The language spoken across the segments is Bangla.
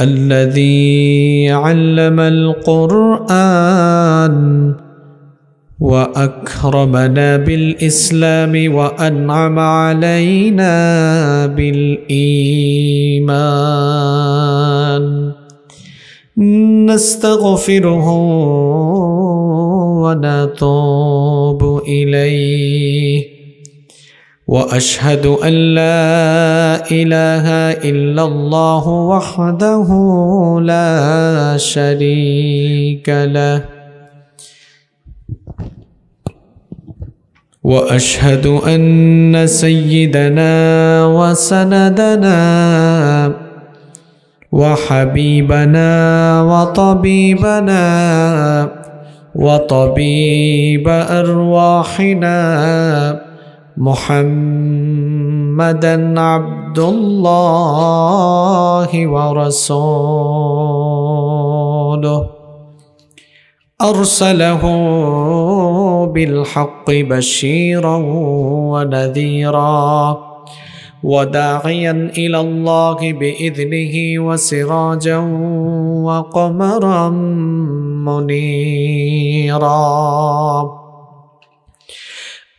الذي علم القرآن وأكرمنا بالإسلام وأنعم علينا بالإيمان نستغفره ونتوب إليه واشهد ان لا اله الا الله وحده لا شريك له واشهد ان سيدنا وسندنا وحبيبنا وطبيبنا وطبيب ارواحنا محمدا عبد الله ورسوله ارسله بالحق بشيرا ونذيرا وداعيا الى الله باذنه وسراجا وقمرا منيرا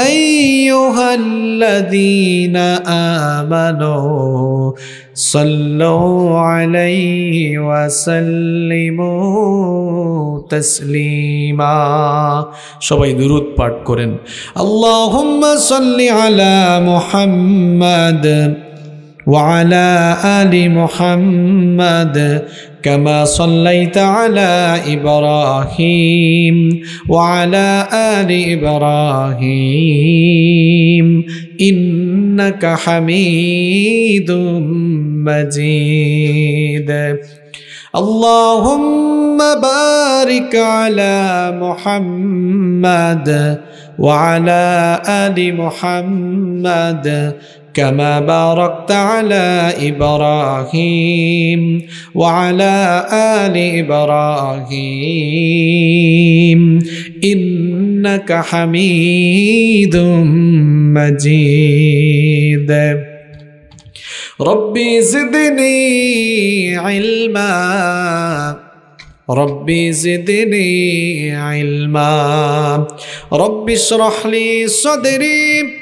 ايها الذين امنوا صلوا عليه وسلموا تسليما সবাই درود پاٹ کرن اللهم صل على محمد وعلى ال محمد كما صليت على إبراهيم وعلى آل إبراهيم إنك حميد مجيد اللهم بارك على محمد وعلى ال محمد كما باركت على ابراهيم وعلى ال ابراهيم انك حميد مجيد ربي زدني علما ربي زدني علما ربي اشرح لي صدري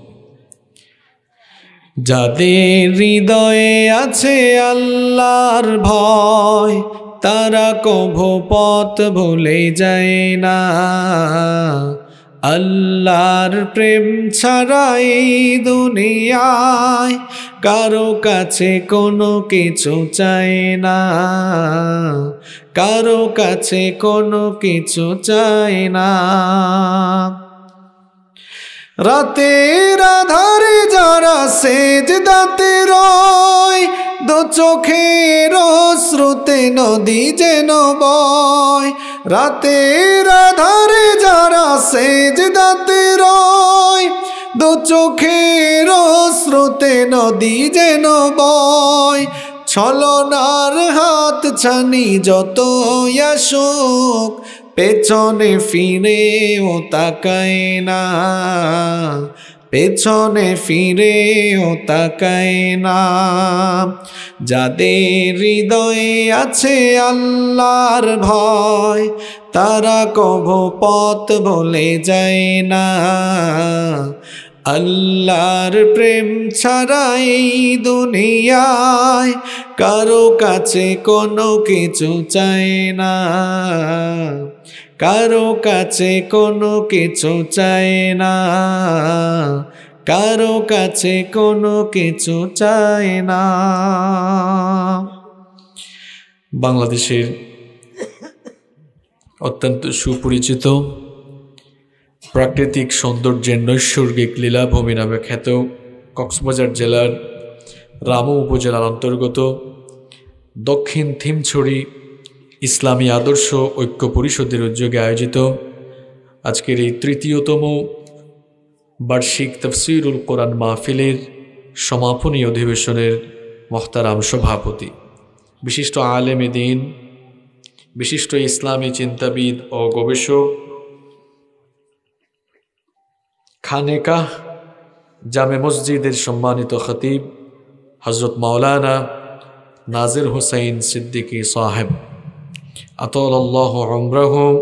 যাদের হৃদয়ে আছে আল্লাহর ভয় তারা কভো পথ ভুলে যায় না আল্লাহর প্রেম ছাড়াই দুনিয়ায় কারো কাছে কোনো কিছু চায় না কারো কাছে কোনো কিছু চায় না রাতের রাধারে যারা সেজ দাতে রয় দু চোখের শ্রুতে নদী যেন বয় রাতের রাধারে যারা সেজ দাতে রয় দু চোখের শ্রুতে নদী যেন বয় ছলনার হাত ছানি যত আসুক পেছনে ফিরেও তাকায় না পেছনে ফিরেও তাকায় না যাদের হৃদয়ে আছে আল্লাহর ভয় তারা কভো পথ বলে যায় না আল্লাহর প্রেম ছাড়াই দুনিয়ায় কারো কাছে কোনো কিছু চায় না কারো কাছে কোনো কিছু চায় না কারো কাছে কোনো কিছু চায় না বাংলাদেশের অত্যন্ত সুপরিচিত প্রাকৃতিক সৌন্দর্যের নৈসর্গিক লীলাভূমি নামে খ্যাত কক্সবাজার জেলার রামু উপজেলার অন্তর্গত দক্ষিণ থিমছড়ি ইসলামী আদর্শ ঐক্য পরিষদের উদ্যোগে আয়োজিত আজকের এই তৃতীয়তম বার্ষিক তফসিরুল কোরআন মাহফিলের সমাপনী অধিবেশনের মহতারাম সভাপতি বিশিষ্ট আলেম দিন বিশিষ্ট ইসলামী চিন্তাবিদ ও গবেষক খানেকাহ জামে মসজিদের সম্মানিত খতিব হজরত মাওলানা নাজির হুসাইন সিদ্দিকী সাহেব আতল আল্লাহ অমরাহম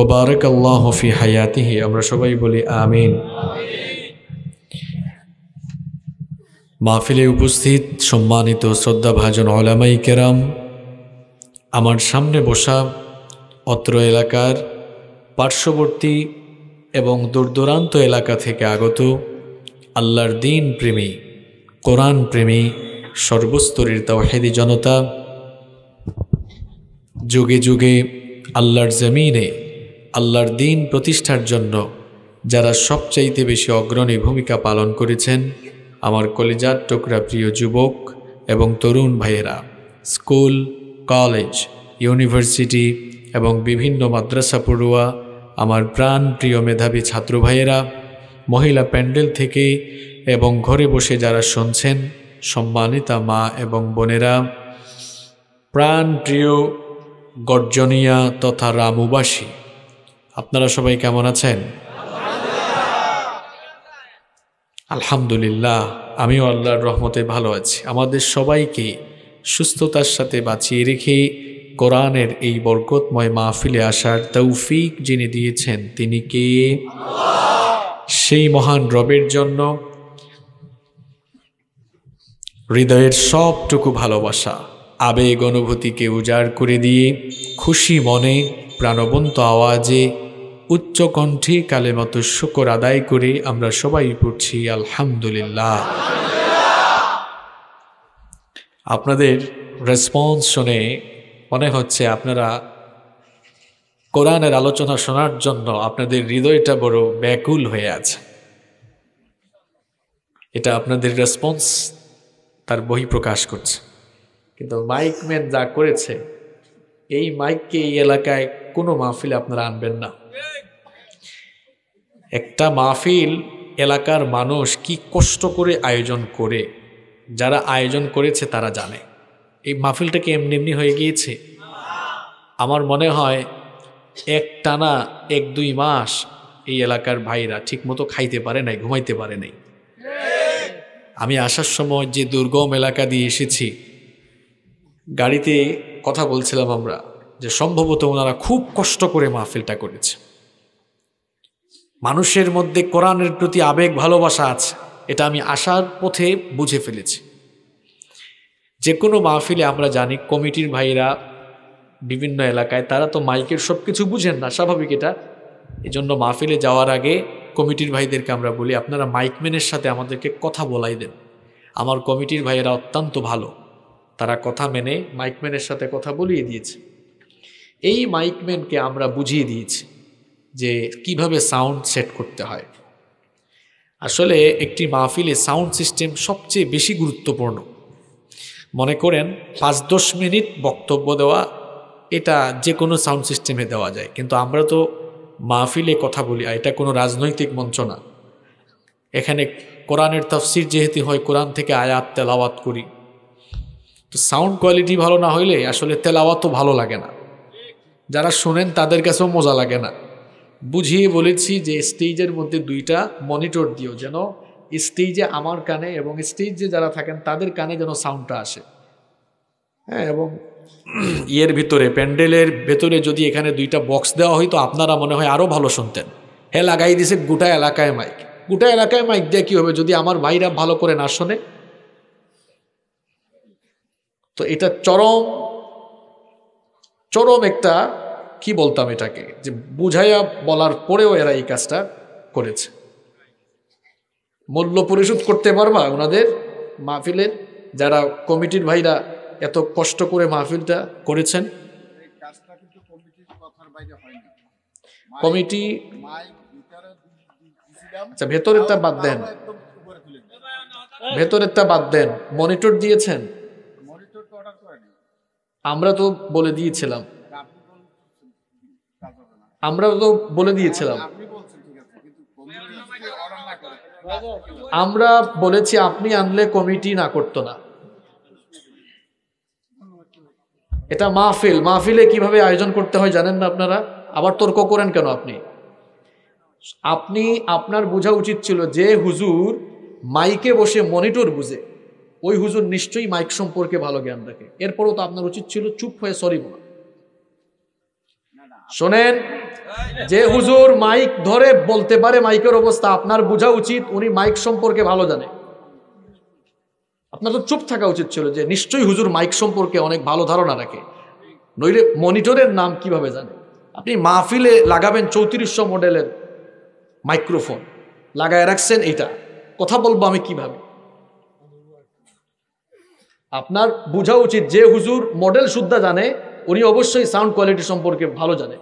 ওবারক আল্লাহ ফি হায়াতিহি আমরা সবাই বলি আমিন মাহফিলে উপস্থিত সম্মানিত শ্রদ্ধাভাজন ওলামাই কেরাম আমার সামনে বসা অত্র এলাকার পার্শ্ববর্তী এবং দূরদূরান্ত এলাকা থেকে আগত আল্লাহর দিন প্রেমী কোরআন প্রেমী সর্বস্তরের তাওহেদি জনতা যুগে যুগে আল্লাহর জমিনে আল্লাহর দিন প্রতিষ্ঠার জন্য যারা সবচাইতে বেশি অগ্রণী ভূমিকা পালন করেছেন আমার কলেজার টোকরা প্রিয় যুবক এবং তরুণ ভাইয়েরা স্কুল কলেজ ইউনিভার্সিটি এবং বিভিন্ন মাদ্রাসা পড়ুয়া আমার প্রাণ প্রিয় মেধাবী ছাত্র ভাইয়েরা মহিলা প্যান্ডেল থেকে এবং ঘরে বসে যারা শুনছেন সম্মানিতা মা এবং বোনেরা প্রাণ প্রিয় গর্জনিয়া তথা রামুবাসী আপনারা সবাই কেমন আছেন আলহামদুলিল্লাহ আমিও আল্লাহর রহমতে ভালো আছি আমাদের সবাইকে সুস্থতার সাথে বাঁচিয়ে রেখে কোরআনের এই বরকতময় মাহফিলে আসার তৌফিক যিনি দিয়েছেন তিনি কে সেই মহান রবের জন্য হৃদয়ের সবটুকু ভালোবাসা আবেগ অনুভূতিকে উজাড় করে দিয়ে খুশি মনে প্রাণবন্ত আওয়াজে উচ্চকণ্ঠে কালে মতো শকর আদায় করে আমরা সবাই পড়ছি আলহামদুলিল্লাহ আপনাদের রেসপন্স শুনে মনে হচ্ছে আপনারা কোরআনের আলোচনা শোনার জন্য আপনাদের হৃদয়টা বড় ব্যাকুল হয়ে আছে এটা আপনাদের রেসপন্স তার বহি প্রকাশ করছে কিন্তু মাইক মাইকম্যান যা করেছে এই মাইককে এই এলাকায় কোনো মাহফিলে আপনারা আনবেন না একটা মাহফিল এলাকার মানুষ কি কষ্ট করে আয়োজন করে যারা আয়োজন করেছে তারা জানে এই মাহফিলটাকে এমনি এমনি হয়ে গিয়েছে আমার মনে হয় এক টানা এক দুই মাস এই এলাকার ভাইরা ঠিকমতো খাইতে পারে নাই ঘুমাইতে পারে নাই আমি আসার সময় যে দুর্গম এলাকা দিয়ে এসেছি গাড়িতে কথা বলছিলাম আমরা যে সম্ভবত ওনারা খুব কষ্ট করে মাহফিলটা করেছে মানুষের মধ্যে কোরআনের প্রতি আবেগ ভালোবাসা আছে এটা আমি আসার পথে বুঝে ফেলেছি যে কোনো মাহফিলে আমরা জানি কমিটির ভাইরা বিভিন্ন এলাকায় তারা তো মাইকের সব কিছু বুঝেন না স্বাভাবিক এটা এই জন্য মাহফিলে যাওয়ার আগে কমিটির ভাইদেরকে আমরা বলি আপনারা মাইকম্যানের সাথে আমাদেরকে কথা বলাই দেন আমার কমিটির ভাইয়েরা অত্যন্ত ভালো তারা কথা মেনে মাইকম্যানের সাথে কথা বলিয়ে দিয়েছে এই মাইকম্যানকে আমরা বুঝিয়ে দিয়েছি যে কিভাবে সাউন্ড সেট করতে হয় আসলে একটি মাহফিলে সাউন্ড সিস্টেম সবচেয়ে বেশি গুরুত্বপূর্ণ মনে করেন পাঁচ দশ মিনিট বক্তব্য দেওয়া এটা যে কোনো সাউন্ড সিস্টেমে দেওয়া যায় কিন্তু আমরা তো মাহফিলে কথা বলি আর এটা কোনো রাজনৈতিক মঞ্চ না এখানে কোরআনের তফসির যেহেতু হয় কোরআন থেকে আয়াত তেলাওয়াত করি তো সাউন্ড কোয়ালিটি ভালো না হইলে আসলে তো ভালো লাগে না যারা শোনেন তাদের কাছেও মজা লাগে না বুঝিয়ে বলেছি যে স্টেজের মধ্যে দুইটা মনিটর দিও যেন স্টেজে আমার কানে এবং স্টেজে যারা থাকেন তাদের কানে যেন সাউন্ডটা আসে হ্যাঁ এবং ইয়ের ভিতরে প্যান্ডেলের ভেতরে যদি এখানে দুইটা বক্স দেওয়া হয় তো আপনারা মনে হয় আরও ভালো শুনতেন হ্যাঁ লাগাই দিছে গোটা এলাকায় মাইক গোটা এলাকায় মাইক দেওয়া কী হবে যদি আমার ভাইরা ভালো করে না শোনে তো এটা চরম চরম একটা কি বলতাম এটাকে যে বুঝাইয়া বলার পরেও এরা এই কাজটা করেছে মূল্য পরিশোধ করতে পারবা ওনাদের মাহফিলের যারা কমিটির ভাইরা এত কষ্ট করে মাহফিলটা করেছেন কমিটি আচ্ছা ভেতরেরটা বাদ দেন ভেতরেরটা বাদ দেন মনিটর দিয়েছেন আমরা তো বলে দিয়েছিলাম আমরা তো বলে দিয়েছিলাম আমরা বলেছি আপনি আনলে কমিটি না করতো না এটা মাহফিল মাহফিলে কিভাবে আয়োজন করতে হয় জানেন না আপনারা আবার তর্ক করেন কেন আপনি আপনি আপনার বোঝা উচিত ছিল যে হুজুর মাইকে বসে মনিটর বুঝে ওই হুজুর নিশ্চয়ই মাইক সম্পর্কে ভালো জ্ঞান রাখে এরপরও তো আপনার উচিত ছিল চুপ হয়ে সরি বলা শোনেন যে হুজুর মাইক ধরে বলতে পারে মাইকের অবস্থা আপনার বোঝা উচিত উনি মাইক সম্পর্কে ভালো জানে আপনার তো চুপ থাকা উচিত ছিল যে নিশ্চয়ই হুজুর মাইক সম্পর্কে অনেক ভালো ধারণা রাখে নইলে মনিটরের নাম কিভাবে জানে আপনি মাহফিলে লাগাবেন চৌত্রিশশো মডেলের মাইক্রোফোন লাগায় রাখছেন এটা কথা বলবো আমি কিভাবে আপনার বোঝা উচিত যে হুজুর মডেল সুদ্ধা জানে উনি অবশ্যই সাউন্ড কোয়ালিটি সম্পর্কে ভালো জানে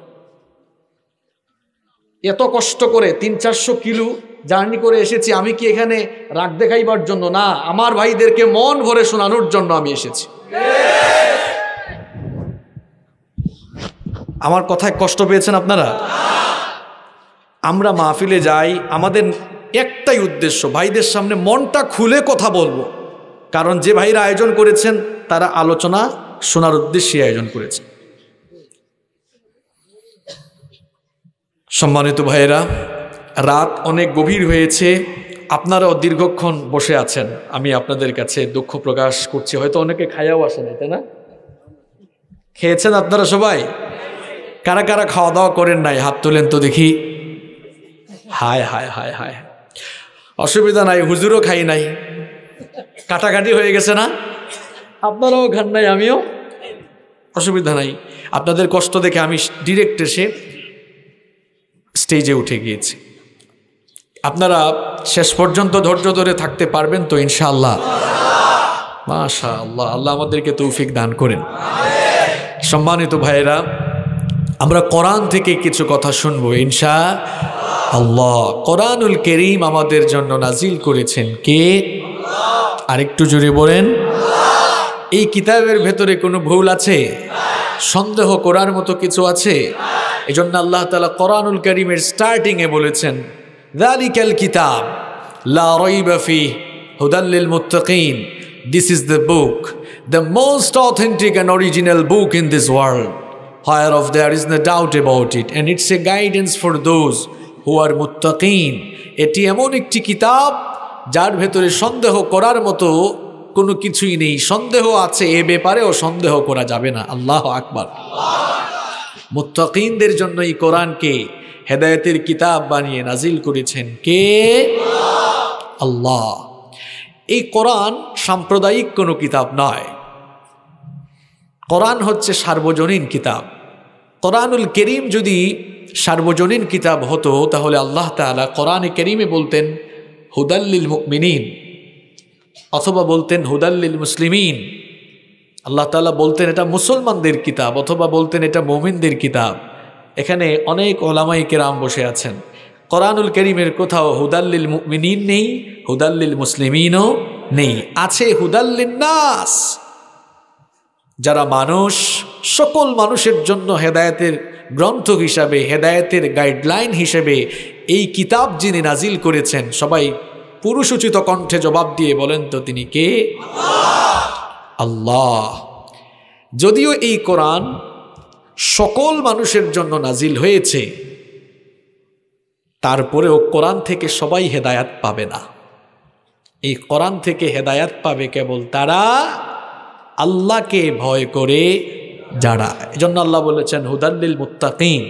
এত কষ্ট করে তিন চারশো কিলো জার্নি করে এসেছি আমি কি এখানে রাগ দেখাইবার জন্য না আমার ভাইদেরকে মন ভরে শোনানোর জন্য আমি এসেছি আমার কথায় কষ্ট পেয়েছেন আপনারা আমরা মাহফিলে যাই আমাদের একটাই উদ্দেশ্য ভাইদের সামনে মনটা খুলে কথা বলবো কারণ যে ভাইরা আয়োজন করেছেন তারা আলোচনা শোনার উদ্দেশ্যে আয়োজন করেছে সম্মানিত ভাইয়েরা রাত অনেক গভীর হয়েছে আপনারাও দীর্ঘক্ষণ বসে আছেন আমি আপনাদের কাছে দুঃখ প্রকাশ করছি হয়তো অনেকে খায়াও আসেন এতে তাই না খেয়েছেন আপনারা সবাই কারা কারা খাওয়া দাওয়া করেন নাই হাত তোলেন তো দেখি হায় হায় হায় হায় অসুবিধা নাই হুজুরও খাই নাই কাটাকাটি হয়ে গেছে না আপনারাও ঘান নাই আমিও অসুবিধা নাই আপনাদের কষ্ট দেখে আমি ডিরেক্ট এসে স্টেজে উঠে গিয়েছি আপনারা শেষ পর্যন্ত ধৈর্য ধরে থাকতে পারবেন তো ইনশাআল্লাহ মাশা আল্লাহ আল্লাহ আমাদেরকে তৌফিক দান করেন সম্মানিত ভাইরা আমরা কোরআন থেকে কিছু কথা শুনবো ইনশা আল্লাহ কোরআনুল করিম আমাদের জন্য নাজিল করেছেন কে আরেকটু জোরে বলেন এই কিতাবের ভেতরে কোনো ভুল আছে সন্দেহ করার মতো কিছু আছে এজন্য আল্লাহ তালা কোরআনুল করিমের স্টার্টিংয়ে বলেছেন দালিকাল কিতাব লাফি হুদাল্লিল মুত্তাকিন this is the book the most authentic and original book in this world higher of there is no doubt about it and it's a guidance for those who are মুত্তাকিন এটি এমন একটি কিতাব যার ভেতরে সন্দেহ করার মতো কোনো কিছুই নেই সন্দেহ আছে এ ব্যাপারেও সন্দেহ করা যাবে না আল্লাহ আকবার মুত্তাকিনদের জন্য এই কোরআনকে হেদায়তের কিতাব বানিয়ে নাজিল করেছেন কে আল্লাহ এই কোরআন সাম্প্রদায়িক কোনো কিতাব নয় কোরআন হচ্ছে সার্বজনীন কিতাব কোরআনুল করিম যদি সার্বজনীন কিতাব হতো তাহলে আল্লাহ তালা কোরআনে করিমে বলতেন হুদাল্লিল মুকমিনিন অথবা বলতেন হুদাল্লিল মুসলিমিন আল্লাহ তালা বলতেন এটা মুসলমানদের কিতাব অথবা বলতেন এটা মোমিনদের কিতাব এখানে অনেক ওলামাই কেরাম বসে আছেন করানুল করিমের কোথাও হুদাল্লিল মুকমিনিন নেই হুদাল্লিল মুসলিমিনও নেই আছে হুদাল্লিন নাস যারা মানুষ সকল মানুষের জন্য হেদায়তের গ্রন্থ হিসাবে হেদায়তের গাইডলাইন হিসেবে এই কিতাব যিনি নাজিল করেছেন সবাই পুরুষোচিত কণ্ঠে জবাব দিয়ে বলেন তো তিনি কে আল্লাহ যদিও এই কোরআন সকল মানুষের জন্য নাজিল হয়েছে তারপরেও কোরআন থেকে সবাই হেদায়াত পাবে না এই কোরআন থেকে হেদায়াত পাবে কেবল তারা আল্লাহকে ভয় করে যারা এজন্য আল্লাহ বলেছেন হুদাল্লিল মুত্তাকিন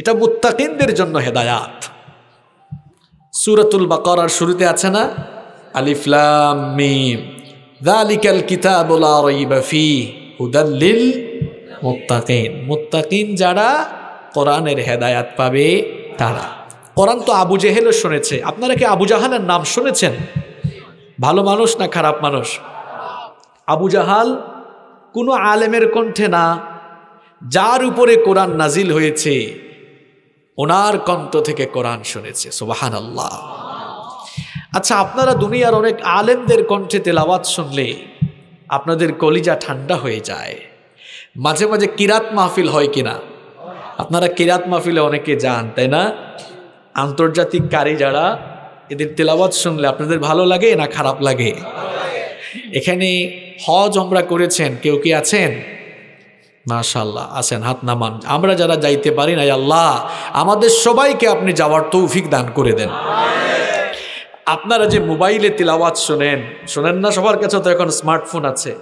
এটা মুত্তাকিনদের জন্য হেদায়াত সুরাতুল বাকরার শুরুতে আছে না আলিফলাম মিম দালিকাল কিতাবুল ফি হুদাল্লিল মুত্তাকিন মুত্তাকিন যারা কোরআনের হেদায়াত পাবে তারা কোরআন তো আবু জেহেলও শুনেছে আপনারা কি আবু জাহানের নাম শুনেছেন ভালো মানুষ না খারাপ মানুষ আবু জাহাল কোনো আলেমের কণ্ঠে না যার উপরে কোরআন নাজিল হয়েছে ওনার কণ্ঠ থেকে কোরআন শুনেছে সোবাহান আল্লাহ আচ্ছা আপনারা দুনিয়ার অনেক আলেমদের কণ্ঠে তেলাওয়াত শুনলে আপনাদের কলিজা ঠান্ডা হয়ে যায় মাঝে মাঝে কিরাত মাহফিল হয় কিনা আপনারা কিরাত মাহফিলে অনেকে যান তাই না আন্তর্জাতিক কারি যারা এদের তেলাওয়াত শুনলে আপনাদের ভালো লাগে না খারাপ লাগে এখানে হজ আমরা করেছেন কেউ কি আছেন মাশাল্লাহ আছেন হাত নামান আমরা যারা যাইতে পারি না আল্লাহ আমাদের সবাইকে আপনি যাওয়ার তৌফিক দান করে দেন আপনারা যে মোবাইলে তিলাওয়াত শোনেন শোনেন না সবার কাছে তো এখন স্মার্টফোন আছে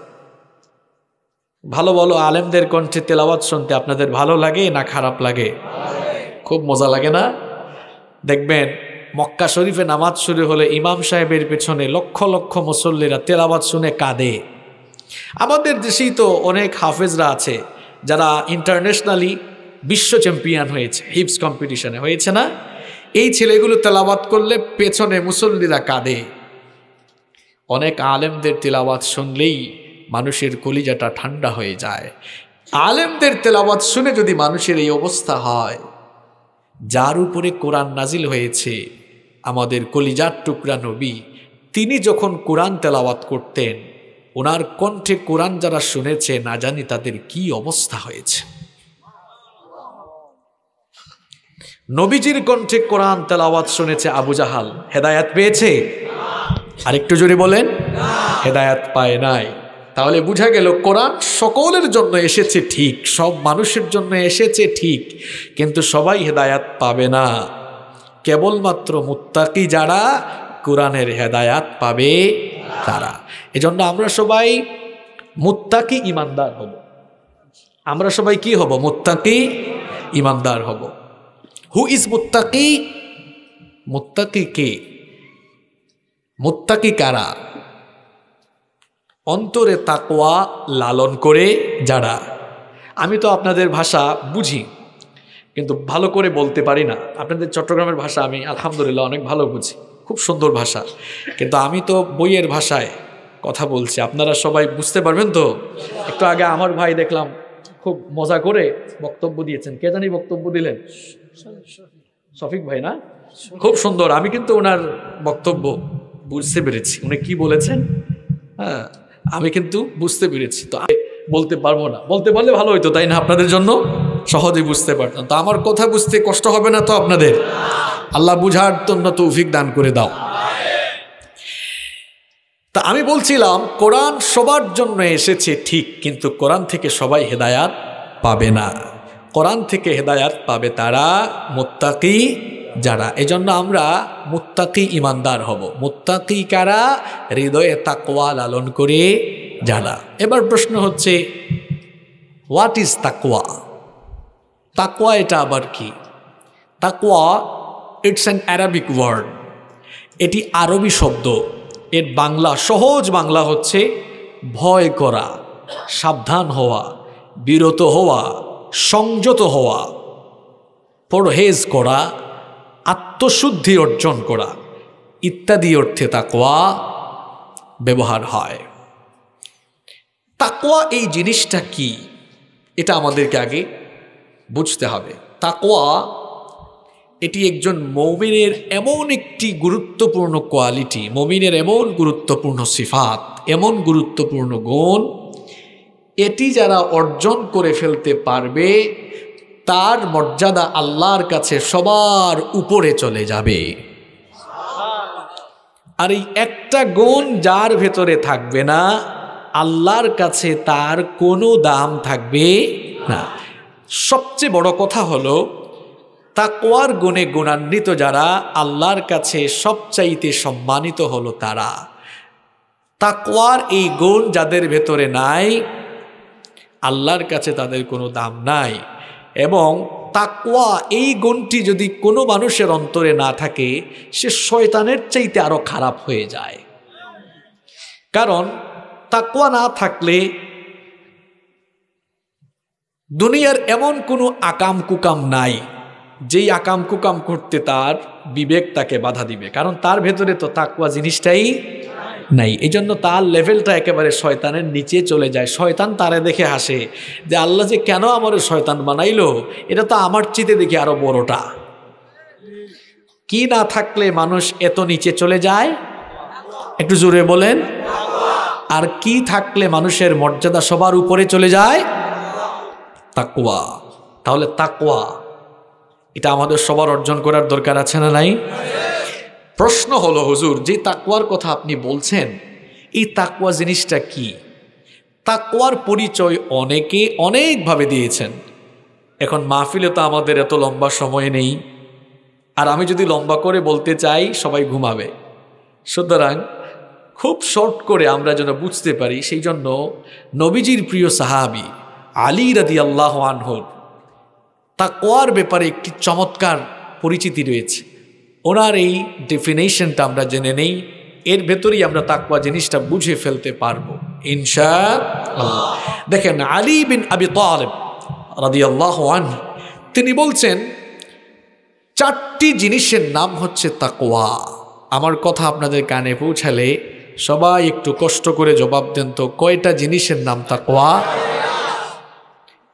ভালো ভালো আলেমদের কণ্ঠে তেলাওয়াত শুনতে আপনাদের ভালো লাগে না খারাপ লাগে খুব মজা লাগে না দেখবেন মক্কা শরীফে নামাজ শুরু হলে ইমাম সাহেবের পেছনে লক্ষ লক্ষ মুসল্লিরা তেলাওয়াত শুনে কাঁদে আমাদের দেশেই তো অনেক হাফেজরা আছে যারা ইন্টারন্যাশনালি বিশ্ব চ্যাম্পিয়ন হয়েছে হিপস কম্পিটিশনে হয়েছে না এই ছেলেগুলো তেলাবাত করলে পেছনে মুসল্লিরা কাঁদে অনেক আলেমদের তেলাবাত শুনলেই মানুষের কলিজাটা ঠান্ডা হয়ে যায় আলেমদের তেলাবাত শুনে যদি মানুষের এই অবস্থা হয় যার উপরে কোরআন নাজিল হয়েছে আমাদের কলিজার টুকরা নবী তিনি যখন কোরআন তেলাওয়াত করতেন ওনার কণ্ঠে কোরআন যারা শুনেছে না জানি তাদের কি অবস্থা হয়েছে নবীজির কণ্ঠে কোরআন তেলাওয়াত শুনেছে আবু জাহাল হেদায়াত পেয়েছে আরেকটু জোরে বলেন হেদায়াত পায় নাই তাহলে বুঝা গেল কোরআন সকলের জন্য এসেছে ঠিক সব মানুষের জন্য এসেছে ঠিক কিন্তু সবাই হেদায়াত পাবে না কেবলমাত্র মুত্তাকি যারা কোরআনের হেদায়াত পাবে তারা এজন্য আমরা সবাই মুত্তাকি ইমানদার হব আমরা সবাই কি হব মুত্তাকি ইমানদার হব হু ইজ মুত্তাকি মুত্তাকি কে মুত্তাকি কারা অন্তরে তাকোয়া লালন করে যারা আমি তো আপনাদের ভাষা বুঝি কিন্তু ভালো করে বলতে পারি না আপনাদের চট্টগ্রামের ভাষা আমি আলহামদুলিল্লাহ অনেক ভালো বুঝি খুব সুন্দর ভাষা কিন্তু আমি তো বইয়ের ভাষায় কথা বলছি আপনারা সবাই বুঝতে পারবেন তো একটু আগে আমার ভাই দেখলাম খুব মজা করে বক্তব্য দিয়েছেন কে জানি বক্তব্য দিলেন শফিক ভাই না খুব সুন্দর আমি কিন্তু ওনার বক্তব্য বুঝতে পেরেছি উনি কি বলেছেন হ্যাঁ আমি কিন্তু বুঝতে পেরেছি তো বলতে পারবো না বলতে পারলে ভালো হইতো তাই না আপনাদের জন্য সহজেই বুঝতে পারতাম তো আমার কথা বুঝতে কষ্ট হবে না তো আপনাদের আল্লাহ বুঝার তো তৌফিক দান করে দাও তা আমি বলছিলাম কোরআন সবার জন্য এসেছে ঠিক কিন্তু কোরআন থেকে সবাই হেদায়াত পাবে না কোরআন থেকে হেদায়াত পাবে তারা মোত্তাকি যারা এজন্য আমরা মুত্তাকি ইমানদার হব মুত্তাকি কারা হৃদয়ে তাকওয়া লালন করে যারা এবার প্রশ্ন হচ্ছে হোয়াট ইজ তাকওয়া তাকওয়া এটা আবার কি তাকওয়া ইটস অ্যান অ্যারাবিক ওয়ার্ড এটি আরবি শব্দ এর বাংলা সহজ বাংলা হচ্ছে ভয় করা সাবধান হওয়া বিরত হওয়া সংযত হওয়া পরহেজ করা আত্মশুদ্ধি অর্জন করা ইত্যাদি অর্থে তাকোয়া ব্যবহার হয় তাকোয়া এই জিনিসটা কি এটা আমাদেরকে আগে বুঝতে হবে তাকোয়া এটি একজন মৌমিনের এমন একটি গুরুত্বপূর্ণ কোয়ালিটি মৌমিনের এমন গুরুত্বপূর্ণ সিফাত এমন গুরুত্বপূর্ণ গুণ এটি যারা অর্জন করে ফেলতে পারবে তার মর্যাদা আল্লাহর কাছে সবার উপরে চলে যাবে আর এই একটা গুণ যার ভেতরে থাকবে না আল্লাহর কাছে তার কোনো দাম থাকবে না সবচেয়ে বড় কথা হলো তাকোয়ার গুণে গুণান্বিত যারা আল্লাহর কাছে সবচাইতে সম্মানিত হলো তারা তাকওয়ার এই গুণ যাদের ভেতরে নাই আল্লাহর কাছে তাদের কোনো দাম নাই এবং তাকোয়া এই গুণটি যদি কোনো মানুষের অন্তরে না থাকে সে শয়তানের চাইতে আরও খারাপ হয়ে যায় কারণ তাকোয়া না থাকলে দুনিয়ার এমন কোনো আকাম কুকাম নাই যেই আকাম কুকাম করতে তার বিবেক তাকে বাধা দিবে কারণ তার ভেতরে তো তাকুয়া জিনিসটাই নাই এই জন্য তার লেভেলটা একেবারে শয়তানের নিচে চলে যায় শয়তান তারে দেখে হাসে যে আল্লাহ যে কেন আমার শয়তান বানাইলো এটা তো আমার চিতে দেখি আরো বড়টা কি না থাকলে মানুষ এত নিচে চলে যায় একটু জোরে বলেন আর কি থাকলে মানুষের মর্যাদা সবার উপরে চলে যায় তাকুয়া তাহলে তাকুয়া এটা আমাদের সবার অর্জন করার দরকার আছে না নাই প্রশ্ন হলো হুজুর যে তাকুয়ার কথা আপনি বলছেন এই তাকুয়া জিনিসটা কি তাকুয়ার পরিচয় অনেকে অনেকভাবে দিয়েছেন এখন মাহফিলে তো আমাদের এত লম্বা সময় নেই আর আমি যদি লম্বা করে বলতে চাই সবাই ঘুমাবে সুতরাং খুব শর্ট করে আমরা যেন বুঝতে পারি সেই জন্য নবীজির প্রিয় সাহাবি আলী রাদি আল্লাহ আনহর তাকোয়ার ব্যাপারে একটি চমৎকার পরিচিতি রয়েছে ওনার এই ডেফিনেশনটা আমরা জেনে নেই এর ভেতরেই আমরা তাকুয়া জিনিসটা বুঝে ফেলতে পারবো ইনশা দেখেন আলী বিন আবি তালেব রাদি আল্লাহ তিনি বলছেন চারটি জিনিসের নাম হচ্ছে তাকোয়া আমার কথা আপনাদের কানে পৌঁছালে সবাই একটু কষ্ট করে জবাব দেন তো কয়টা জিনিসের নাম তাকোয়া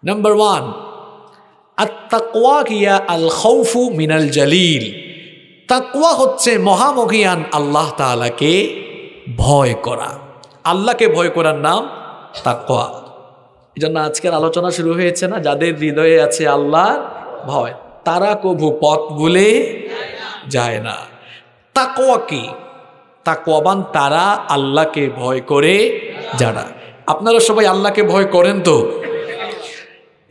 নাম্বার ওয়ান আত্মাকুয়া কিয়া আল খৌফু মিনাল জালিল তাকুয়া হচ্ছে মহামহিয়ান আল্লাহ তালাকে ভয় করা আল্লাহকে ভয় করার নাম তাকুয়া এই জন্য আজকের আলোচনা শুরু হয়েছে না যাদের হৃদয়ে আছে আল্লাহ ভয় তারা কভু পথ বলে যায় না তাকোয়া কি তাকোয়াবান তারা আল্লাহকে ভয় করে যারা আপনারা সবাই আল্লাহকে ভয় করেন তো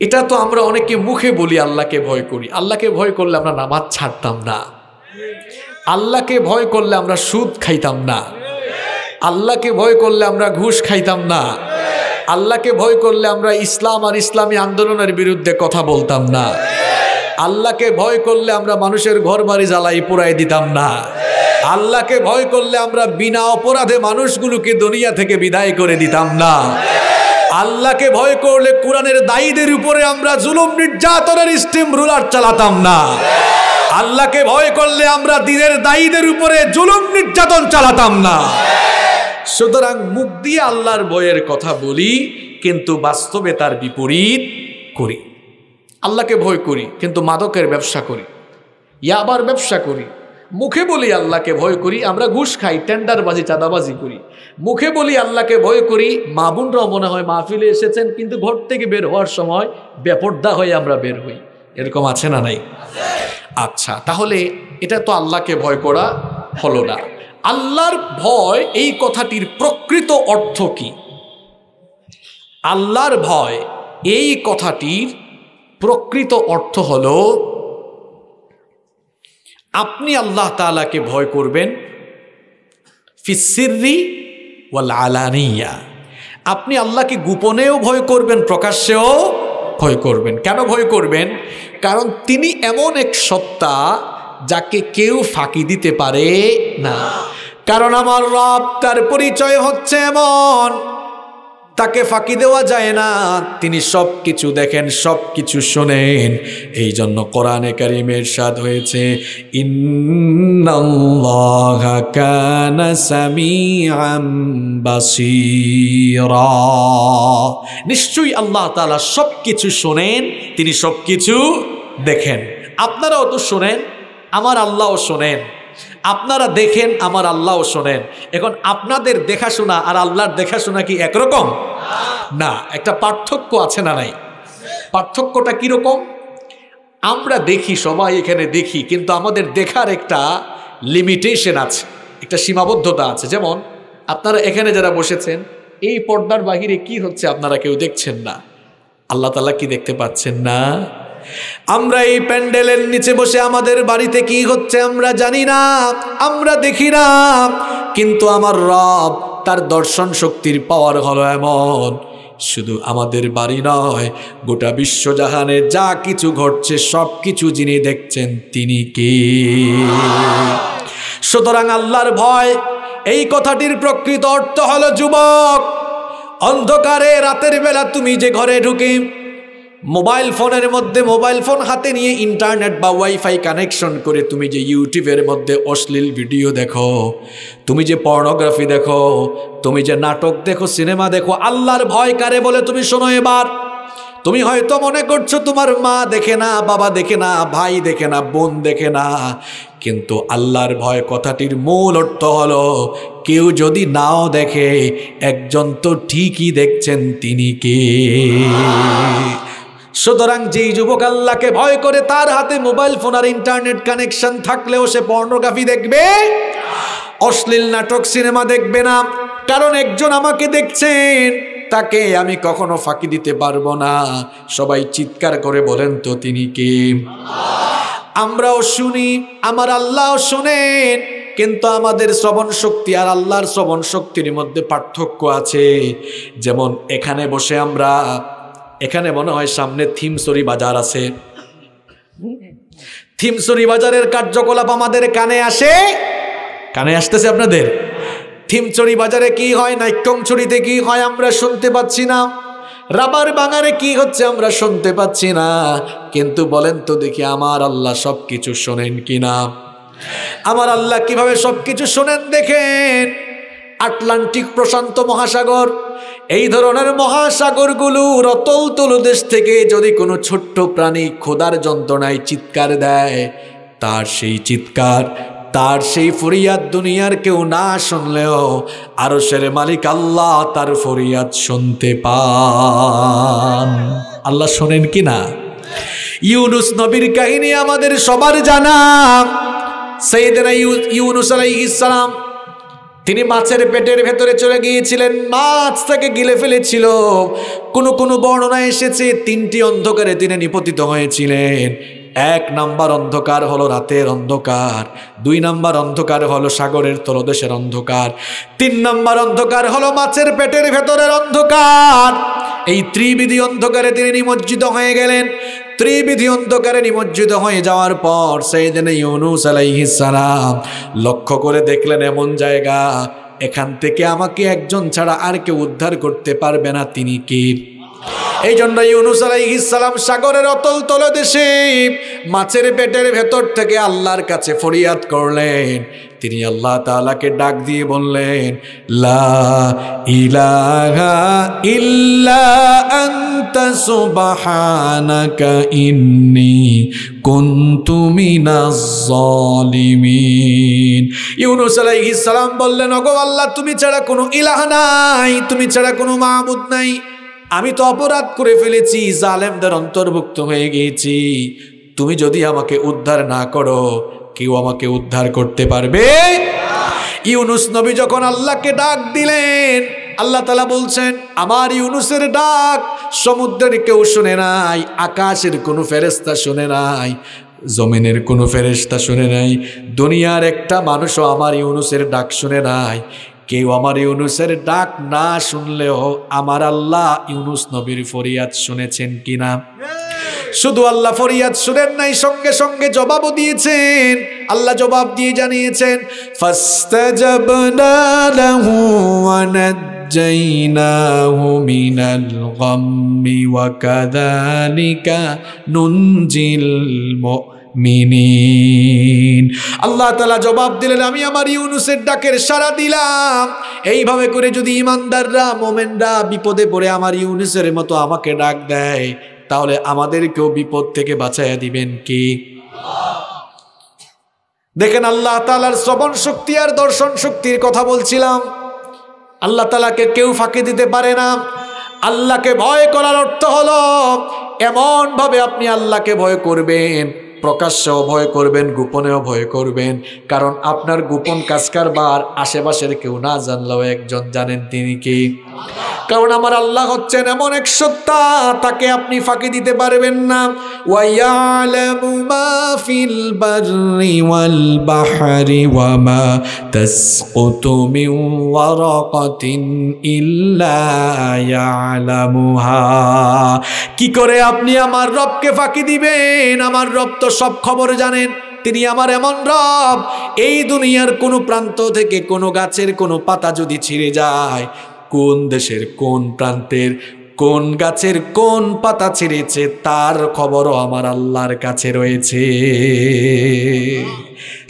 এটা তো আমরা অনেকে মুখে বলি আল্লাহকে ভয় করি আল্লাহকে ভয় করলে আমরা নামাজ ছাড়তাম না আল্লাহকে ভয় করলে আমরা সুদ খাইতাম না আল্লাহকে ভয় করলে আমরা ঘুষ খাইতাম না আল্লাহকে ভয় করলে আমরা ইসলাম আর ইসলামী আন্দোলনের বিরুদ্ধে কথা বলতাম না আল্লাহকে ভয় করলে আমরা মানুষের ঘর বাড়ি জ্বালাই পোড়াই দিতাম না আল্লাহকে ভয় করলে আমরা বিনা অপরাধে মানুষগুলোকে দুনিয়া থেকে বিদায় করে দিতাম না আল্লাহকে ভয় করলে কোরআনের দায়ীদের উপরে আমরা জুলুম নির্যাতনের স্টিম রুলার চালাতাম না আল্লাহকে ভয় করলে আমরা দিনের দায়ীদের উপরে জুলুম নির্যাতন চালাতাম না সুতরাং মুখ দিয়ে আল্লাহর বয়ের কথা বলি কিন্তু বাস্তবে তার বিপরীত করি আল্লাহকে ভয় করি কিন্তু মাদকের ব্যবসা করি ইয়াবার ব্যবসা করি মুখে বলি আল্লাহকে ভয় করি আমরা ঘুষ খাই টেন্ডারবাজি চাঁদাবাজি করি মুখে বলি আল্লাহকে ভয় করি মামুনরাও মনে হয় মাহফিলে এসেছেন কিন্তু ঘর থেকে বের হওয়ার সময় বেপর্দা হয়ে আমরা বের হই এরকম আছে না নাই আচ্ছা তাহলে এটা তো আল্লাহকে ভয় করা হলো না আল্লাহর ভয় এই কথাটির প্রকৃত অর্থ কি আল্লাহর ভয় এই কথাটির প্রকৃত অর্থ হলো আপনি আল্লাহ তালাকে ভয় করবেন ফিসির্রি ওয়াল আলানিয়া আপনি আল্লাহকে গোপনেও ভয় করবেন প্রকাশ্যেও ভয় করবেন কেন ভয় করবেন কারণ তিনি এমন এক সত্তা যাকে কেউ ফাঁকি দিতে পারে না কারণ আমার রব তার পরিচয় হচ্ছে এমন তাকে ফাঁকি দেওয়া যায় না তিনি সব কিছু দেখেন সব কিছু শোনেন এই জন্য কোরআনে কারিমের স্বাদ হয়েছে নিশ্চয়ই আল্লাহ তালা সব কিছু শোনেন তিনি সব কিছু দেখেন আপনারাও তো শোনেন আমার আল্লাহও শোনেন আপনারা দেখেন আমার আল্লাহও শোনেন এখন আপনাদের দেখাশোনা আর আল্লাহর দেখাশোনা কি একরকম না একটা পার্থক্য আছে না নাই পার্থক্যটা কীরকম আমরা দেখি সবাই এখানে দেখি কিন্তু আমাদের দেখার একটা লিমিটেশন আছে একটা সীমাবদ্ধতা আছে যেমন আপনারা এখানে যারা বসেছেন এই পর্দার বাহিরে কি হচ্ছে আপনারা কেউ দেখছেন না আল্লাহ তালা কি দেখতে পাচ্ছেন না আমরা এই প্যান্ডেলের নিচে বসে আমাদের বাড়িতে কি হচ্ছে আমরা জানি না আমরা দেখি না কিন্তু আমার রব তার দর্শন শক্তির পাওয়ার হলো এমন শুধু আমাদের বাড়ি নয় গোটা বিশ্বজাহানে যা কিছু ঘটছে সব কিছু যিনি দেখছেন তিনি কে সুতরাং আল্লাহর ভয় এই কথাটির প্রকৃত অর্থ হলো যুবক অন্ধকারে রাতের বেলা তুমি যে ঘরে ঢুকে মোবাইল ফোনের মধ্যে মোবাইল ফোন হাতে নিয়ে ইন্টারনেট বা ওয়াইফাই কানেকশন করে তুমি যে ইউটিউবের মধ্যে অশ্লীল ভিডিও দেখো তুমি যে পর্নোগ্রাফি দেখো তুমি যে নাটক দেখো সিনেমা দেখো আল্লাহর ভয় কারে বলে তুমি শোনো এবার তুমি হয়তো মনে করছো তোমার মা দেখে না বাবা দেখে না ভাই দেখে না বোন দেখে না কিন্তু আল্লাহর ভয় কথাটির মূল অর্থ হলো কেউ যদি নাও দেখে একজন তো ঠিকই দেখছেন তিনি কে সুতরাং যেই যুবক আল্লাহকে ভয় করে তার হাতে মোবাইল ফোন আর ইন্টারনেট কানেকশন থাকলেও সে পর্নোগ্রাফি দেখবে অশ্লীল নাটক সিনেমা দেখবে না কারণ একজন আমাকে দেখছেন তাকে আমি কখনো ফাঁকি দিতে পারবো না সবাই চিৎকার করে বলেন তো তিনি কে আমরাও শুনি আমার আল্লাহ শোনেন কিন্তু আমাদের শ্রবণ শক্তি আর আল্লাহর শ্রবণ শক্তির মধ্যে পার্থক্য আছে যেমন এখানে বসে আমরা এখানে মনে হয় সামনে থিমসরি বাজার আছে থিমসরি বাজারের কার্যকলাপ আমাদের কানে আসে কানে আসতেছে আপনাদের থিমচড়ি বাজারে কি হয় নাইকংছড়িতে কি হয় আমরা শুনতে পাচ্ছি না রাবার বাঙারে কি হচ্ছে আমরা শুনতে পাচ্ছি না কিন্তু বলেন তো দেখি আমার আল্লাহ সব কিছু শোনেন কি না আমার আল্লাহ কিভাবে সব কিছু শোনেন দেখেন আটলান্টিক প্রশান্ত মহাসাগর এই ধরনের মহাসাগরগুলো রতল তল দেশ থেকে যদি কোনো ছোট্ট প্রাণী খোদার যন্ত্রণায় চিৎকার দেয় তার সেই চিৎকার তার সেই ফরিয়াদ দুনিয়ার কেউ না শুনলেও আরো সের মালিক আল্লাহ তার ফরিয়াদ শুনতে পান আল্লাহ শোনেন কি না ইউনুস নবীর কাহিনী আমাদের সবার জানা দিন ইউনুস আলাই ইসলাম তিনি মাছের পেটের ভেতরে চলে গিয়েছিলেন মাছ তাকে গিলে ফেলেছিল কোনো কোনো বর্ণনা এসেছে তিনটি অন্ধকারে তিনি নিপতিত হয়েছিলেন এক নাম্বার অন্ধকার হলো রাতের অন্ধকার দুই নাম্বার অন্ধকার হলো সাগরের তলদেশের অন্ধকার তিন নাম্বার অন্ধকার হলো মাছের পেটের ভেতরের অন্ধকার এই ত্রিবিধি অন্ধকারে তিনি নিমজ্জিত হয়ে গেলেন ত্রিবিধি অন্ধকারে নিমজ্জিত হয়ে যাওয়ার পর সেই দিনে ইউনুস সালাম লক্ষ্য করে দেখলেন এমন জায়গা এখান থেকে আমাকে একজন ছাড়া আর কেউ উদ্ধার করতে পারবে না তিনি কি এই জন্য ইউনুস আলাইহিসালাম সাগরের অতল তলে দেশে মাছের পেটের ভেতর থেকে আল্লাহর কাছে ফরিয়াদ করলেন তিনি আল্লাহ তালাকে ডাক দিয়ে বললেন লা ইলাহা ইল্লা আন্তা সুবহানাকা ইন্নি কুনতু মিনাজ জালিমিন ইউনুস আলাইহিস সালাম বললেন ওগো আল্লাহ তুমি ছাড়া কোনো ইলাহ নাই তুমি ছাড়া কোনো মাবুদ নাই আমি তো অপরাধ করে ফেলেছি জালেমদের অন্তর্ভুক্ত হয়ে গিয়েছি তুমি যদি আমাকে উদ্ধার না করো কেউ আমাকে উদ্ধার করতে পারবে ইউনুস নবী যখন আল্লাহকে ডাক দিলেন আল্লাহ তালা বলছেন আমার ইউনুসের ডাক সমুদ্রের কেউ শুনে নাই আকাশের কোনো ফেরেস্তা শুনে নাই জমিনের কোনো ফেরেস্তা শুনে নাই দুনিয়ার একটা মানুষও আমার ইউনুসের ডাক শুনে নাই কেউ আমার ইউনুসের ডাক না শুনলেও আমার আল্লাহ ইউনুস নবীর ফরিয়াদ শুনেছেন কিনা শুধু আল্লাহ ফরিয়াদ শুনেন নাই সঙ্গে সঙ্গে জবাবও দিয়েছেন আল্লাহ জবাব দিয়ে জানিয়েছেন نجيناه মিনীন আল্লাহ তালা জবাব দিলেন আমি আমার ইউনুসের ডাকের সারা দিলাম এইভাবে করে যদি ইমানদাররা মোমেনরা বিপদে পড়ে আমার ইউনুসের মতো আমাকে ডাক দেয় তাহলে আমাদেরকেও বিপদ থেকে বাঁচাইয়া দিবেন কি দেখেন আল্লাহ তালার শ্রবণ শক্তি আর দর্শন শক্তির কথা বলছিলাম আল্লাহ তালাকে কেউ ফাঁকি দিতে পারে না আল্লাহকে ভয় করার অর্থ হলো এমনভাবে আপনি আল্লাহকে ভয় করবেন প্রকাশ্যেও ভয় করবেন গোপনেও ভয় করবেন কারণ আপনার গোপন কাজকার বার আশেপাশের কেউ না জানলেও একজন জানেন তিনি কি কারণ আমার আল্লাহ হচ্ছেন এমন এক সত্তা তাকে আপনি ফাঁকি দিতে পারবেন না কি করে আপনি আমার রবকে ফাঁকি দিবেন আমার রব তো সব খবর জানেন তিনি আমার এমন রব এই দুনিয়ার কোনো প্রান্ত থেকে কোনো গাছের কোনো পাতা যদি ছিঁড়ে যায় কোন দেশের কোন প্রান্তের কোন গাছের কোন পাতা ছিঁড়েছে তার খবরও আমার আল্লাহর কাছে রয়েছে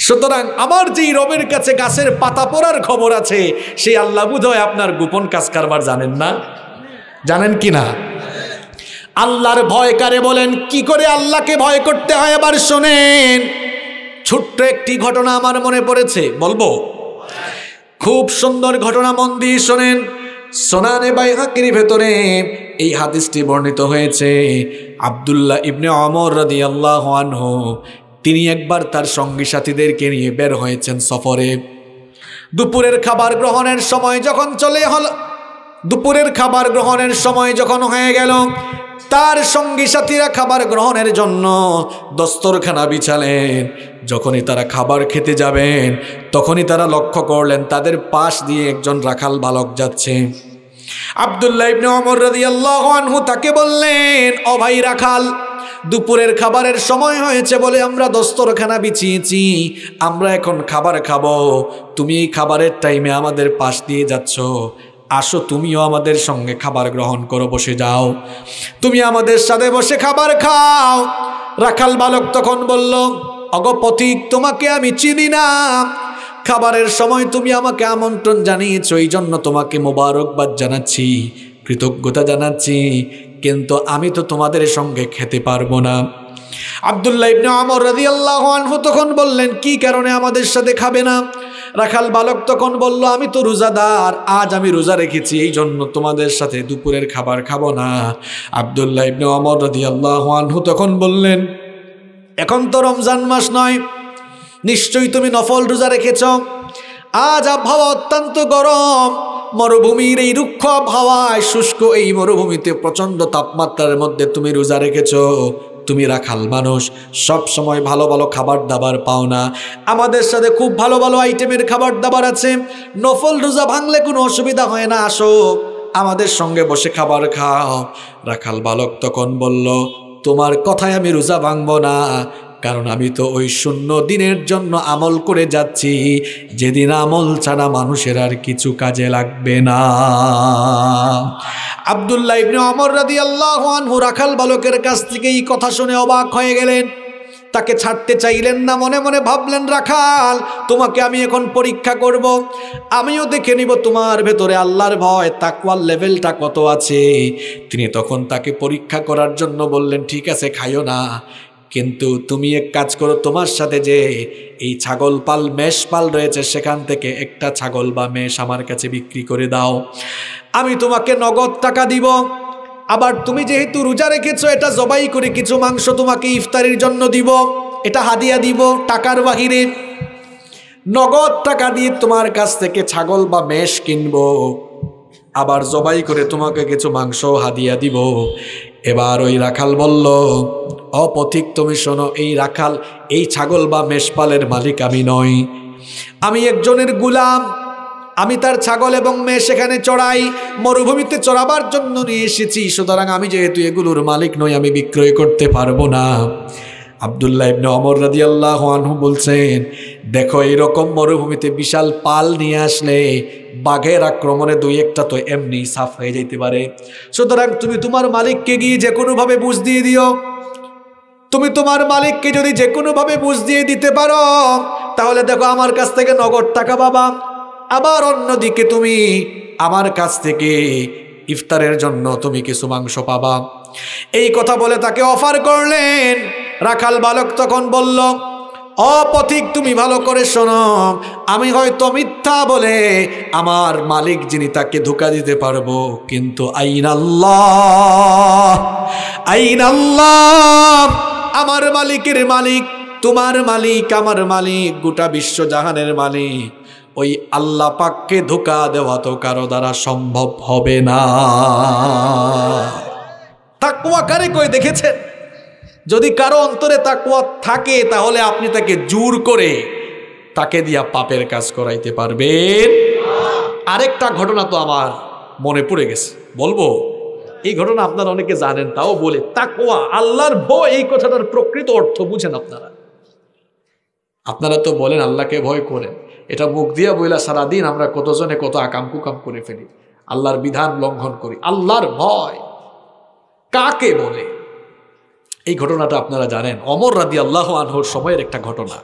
সুতরাং আমার যেই রবের কাছে গাছের পাতা পড়ার খবর আছে সেই আল্লাহ বোধহয় আপনার গোপন কাজ কারবার জানেন না জানেন কি না আল্লাহর ভয় কারে বলেন কি করে আল্লাহকে ভয় করতে হয় আবার শোনেন ছোট্ট একটি ঘটনা আমার মনে পড়েছে বলবো খুব সুন্দর ঘটনা মন দিয়ে শোনেন সোনানে বাই হাকির ভেতরে এই হাদিসটি বর্ণিত হয়েছে আবদুল্লাহ ইবনে অমর রদি আল্লাহ তিনি একবার তার সঙ্গী সাথীদেরকে নিয়ে বের হয়েছেন সফরে দুপুরের খাবার গ্রহণের সময় যখন চলে হল দুপুরের খাবার গ্রহণের সময় যখন হয়ে গেল তার সঙ্গী সাথীরা খাবার গ্রহণের জন্য দস্তরখানা বিছালেন যখনই তারা খাবার খেতে যাবেন তখনই তারা লক্ষ্য করলেন তাদের পাশ দিয়ে একজন রাখাল বালক যাচ্ছে আবদুল্লাহ ইবনে অমর রাদিয়াল্লাহু আনহু তাকে বললেন ও ভাই রাখাল দুপুরের খাবারের সময় হয়েছে বলে আমরা দস্তরখানা বিছিয়েছি আমরা এখন খাবার খাবো তুমি খাবারের টাইমে আমাদের পাশ দিয়ে যাচ্ছ আসো তুমিও আমাদের সঙ্গে খাবার গ্রহণ করো বসে যাও তুমি আমাদের সাথে বসে খাবার খাও রাখাল বালক তখন বলল অগপথিক তোমাকে আমি চিনি না খাবারের সময় তুমি আমাকে আমন্ত্রণ জানিয়েছ এই জন্য তোমাকে মোবারকবাদ জানাচ্ছি কৃতজ্ঞতা জানাচ্ছি কিন্তু আমি তো তোমাদের সঙ্গে খেতে পারবো না আবদুল্লাহ ইবনে আমর রাদিয়াল্লাহু আনহু তখন বললেন কি কারণে আমাদের সাথে খাবে না রাখাল বালক তখন বলল আমি তো রোজাদার আজ আমি রোজা রেখেছি এই জন্য তোমাদের সাথে দুপুরের খাবার খাবো না আবদুল্লাহ ইবনে অমর রাদি আল্লাহ আনহু তখন বললেন এখন তো রমজান মাস নয় নিশ্চয়ই তুমি নফল রোজা রেখেছ আজ আবহাওয়া অত্যন্ত গরম মরুভূমির এই রুক্ষ আবহাওয়ায় শুষ্ক এই মরুভূমিতে প্রচণ্ড তাপমাত্রার মধ্যে তুমি রোজা রেখেছ তুমি রাখাল মানুষ সব সময় ভালো ভালো খাবার দাবার পাও না আমাদের সাথে খুব ভালো ভালো আইটেমের খাবার দাবার আছে নফল রোজা ভাঙলে কোনো অসুবিধা হয় না আসো আমাদের সঙ্গে বসে খাবার খাও রাখাল বালক তখন বলল তোমার কথায় আমি রোজা ভাঙবো না কারণ আমি তো ওই শূন্য দিনের জন্য আমল করে যাচ্ছি যেদিন আমল ছাড়া মানুষের আর কিছু কাজে লাগবে না আবদুল্লাহ ইবনে অমর রাদি আল্লাহ আনহু রাখাল বালকের কাছ থেকে এই কথা শুনে অবাক হয়ে গেলেন তাকে ছাড়তে চাইলেন না মনে মনে ভাবলেন রাখাল তোমাকে আমি এখন পরীক্ষা করব। আমিও দেখে নিব তোমার ভেতরে আল্লাহর ভয় তাকওয়ার লেভেলটা কত আছে তিনি তখন তাকে পরীক্ষা করার জন্য বললেন ঠিক আছে খাইও না কিন্তু তুমি এক কাজ করো তোমার সাথে যে এই ছাগল পাল মেষ পাল রয়েছে সেখান থেকে একটা ছাগল বা মেষ আমার কাছে বিক্রি করে দাও আমি তোমাকে নগদ টাকা দিব আবার তুমি যেহেতু রোজা রেখেছো এটা জবাই করে কিছু মাংস তোমাকে ইফতারির জন্য দিব এটা হাদিয়া দিব টাকার বাহিরে নগদ টাকা দিয়ে তোমার কাছ থেকে ছাগল বা মেষ কিনবো আবার জবাই করে তোমাকে কিছু মাংস হাদিয়া দিব এবার ওই রাখাল বলল অপথিক তুমি শোনো এই রাখাল এই ছাগল বা মেষপালের মালিক আমি নই আমি একজনের গুলাম আমি তার ছাগল এবং মেয়ে সেখানে চড়াই মরুভূমিতে চড়াবার জন্য নিয়ে এসেছি সুতরাং আমি যেহেতু এগুলোর মালিক নই আমি বিক্রয় করতে পারবো না আবদুল্লাহ ইবনে অমর রাজি আল্লাহ আনহু বলছেন দেখো এইরকম মরুভূমিতে বিশাল পাল নিয়ে আসলে বাঘের আক্রমণে দুই একটা তো এমনি সাফ হয়ে যেতে পারে সুতরাং তুমি তোমার মালিককে গিয়ে যে কোনোভাবে বুঝ দিয়ে দিও তুমি তোমার মালিককে যদি যে কোনোভাবে বুঝ দিয়ে দিতে পারো তাহলে দেখো আমার কাছ থেকে নগদ টাকা বাবা আবার অন্যদিকে তুমি আমার কাছ থেকে ইফতারের জন্য তুমি কিছু মাংস পাবা এই কথা বলে তাকে অফার করলেন রাখাল বালক তখন বলল অপথিক তুমি ভালো করে শোনো আমি হয়তো মিথ্যা বলে আমার মালিক যিনি তাকে ধোকা দিতে পারবো কিন্তু আইন আল্লাহ আইন আল্লাহ আমার মালিকের মালিক তোমার মালিক আমার মালিক গোটা বিশ্ব জাহানের মালিক ওই আল্লাহ পাককে ধোকা দেওয়া তো কারো দ্বারা সম্ভব হবে না তাকুয়া কারে কয়ে দেখেছেন যদি কারো অন্তরে তাকুয়া থাকে তাহলে আপনি তাকে জোর করে তাকে দিয়া পাপের কাজ করাইতে পারবেন আরেকটা ঘটনা তো আমার মনে পড়ে গেছে বলবো এই ঘটনা আপনারা অনেকে জানেন তাও বলে তাকোয়া আল্লাহর ভয় এই কথাটার প্রকৃত অর্থ বুঝেন আপনারা আপনারা তো বলেন আল্লাহকে ভয় করেন এটা মুখ দিয়া বইলা সারাদিন আমরা কতজনে কত আকাম কুকাম করে ফেলি আল্লাহর বিধান লঙ্ঘন করি আল্লাহর ভয় কাকে বলে এই ঘটনাটা আপনারা জানেন অমর রাদি আল্লাহ আনহুর সময়ের একটা ঘটনা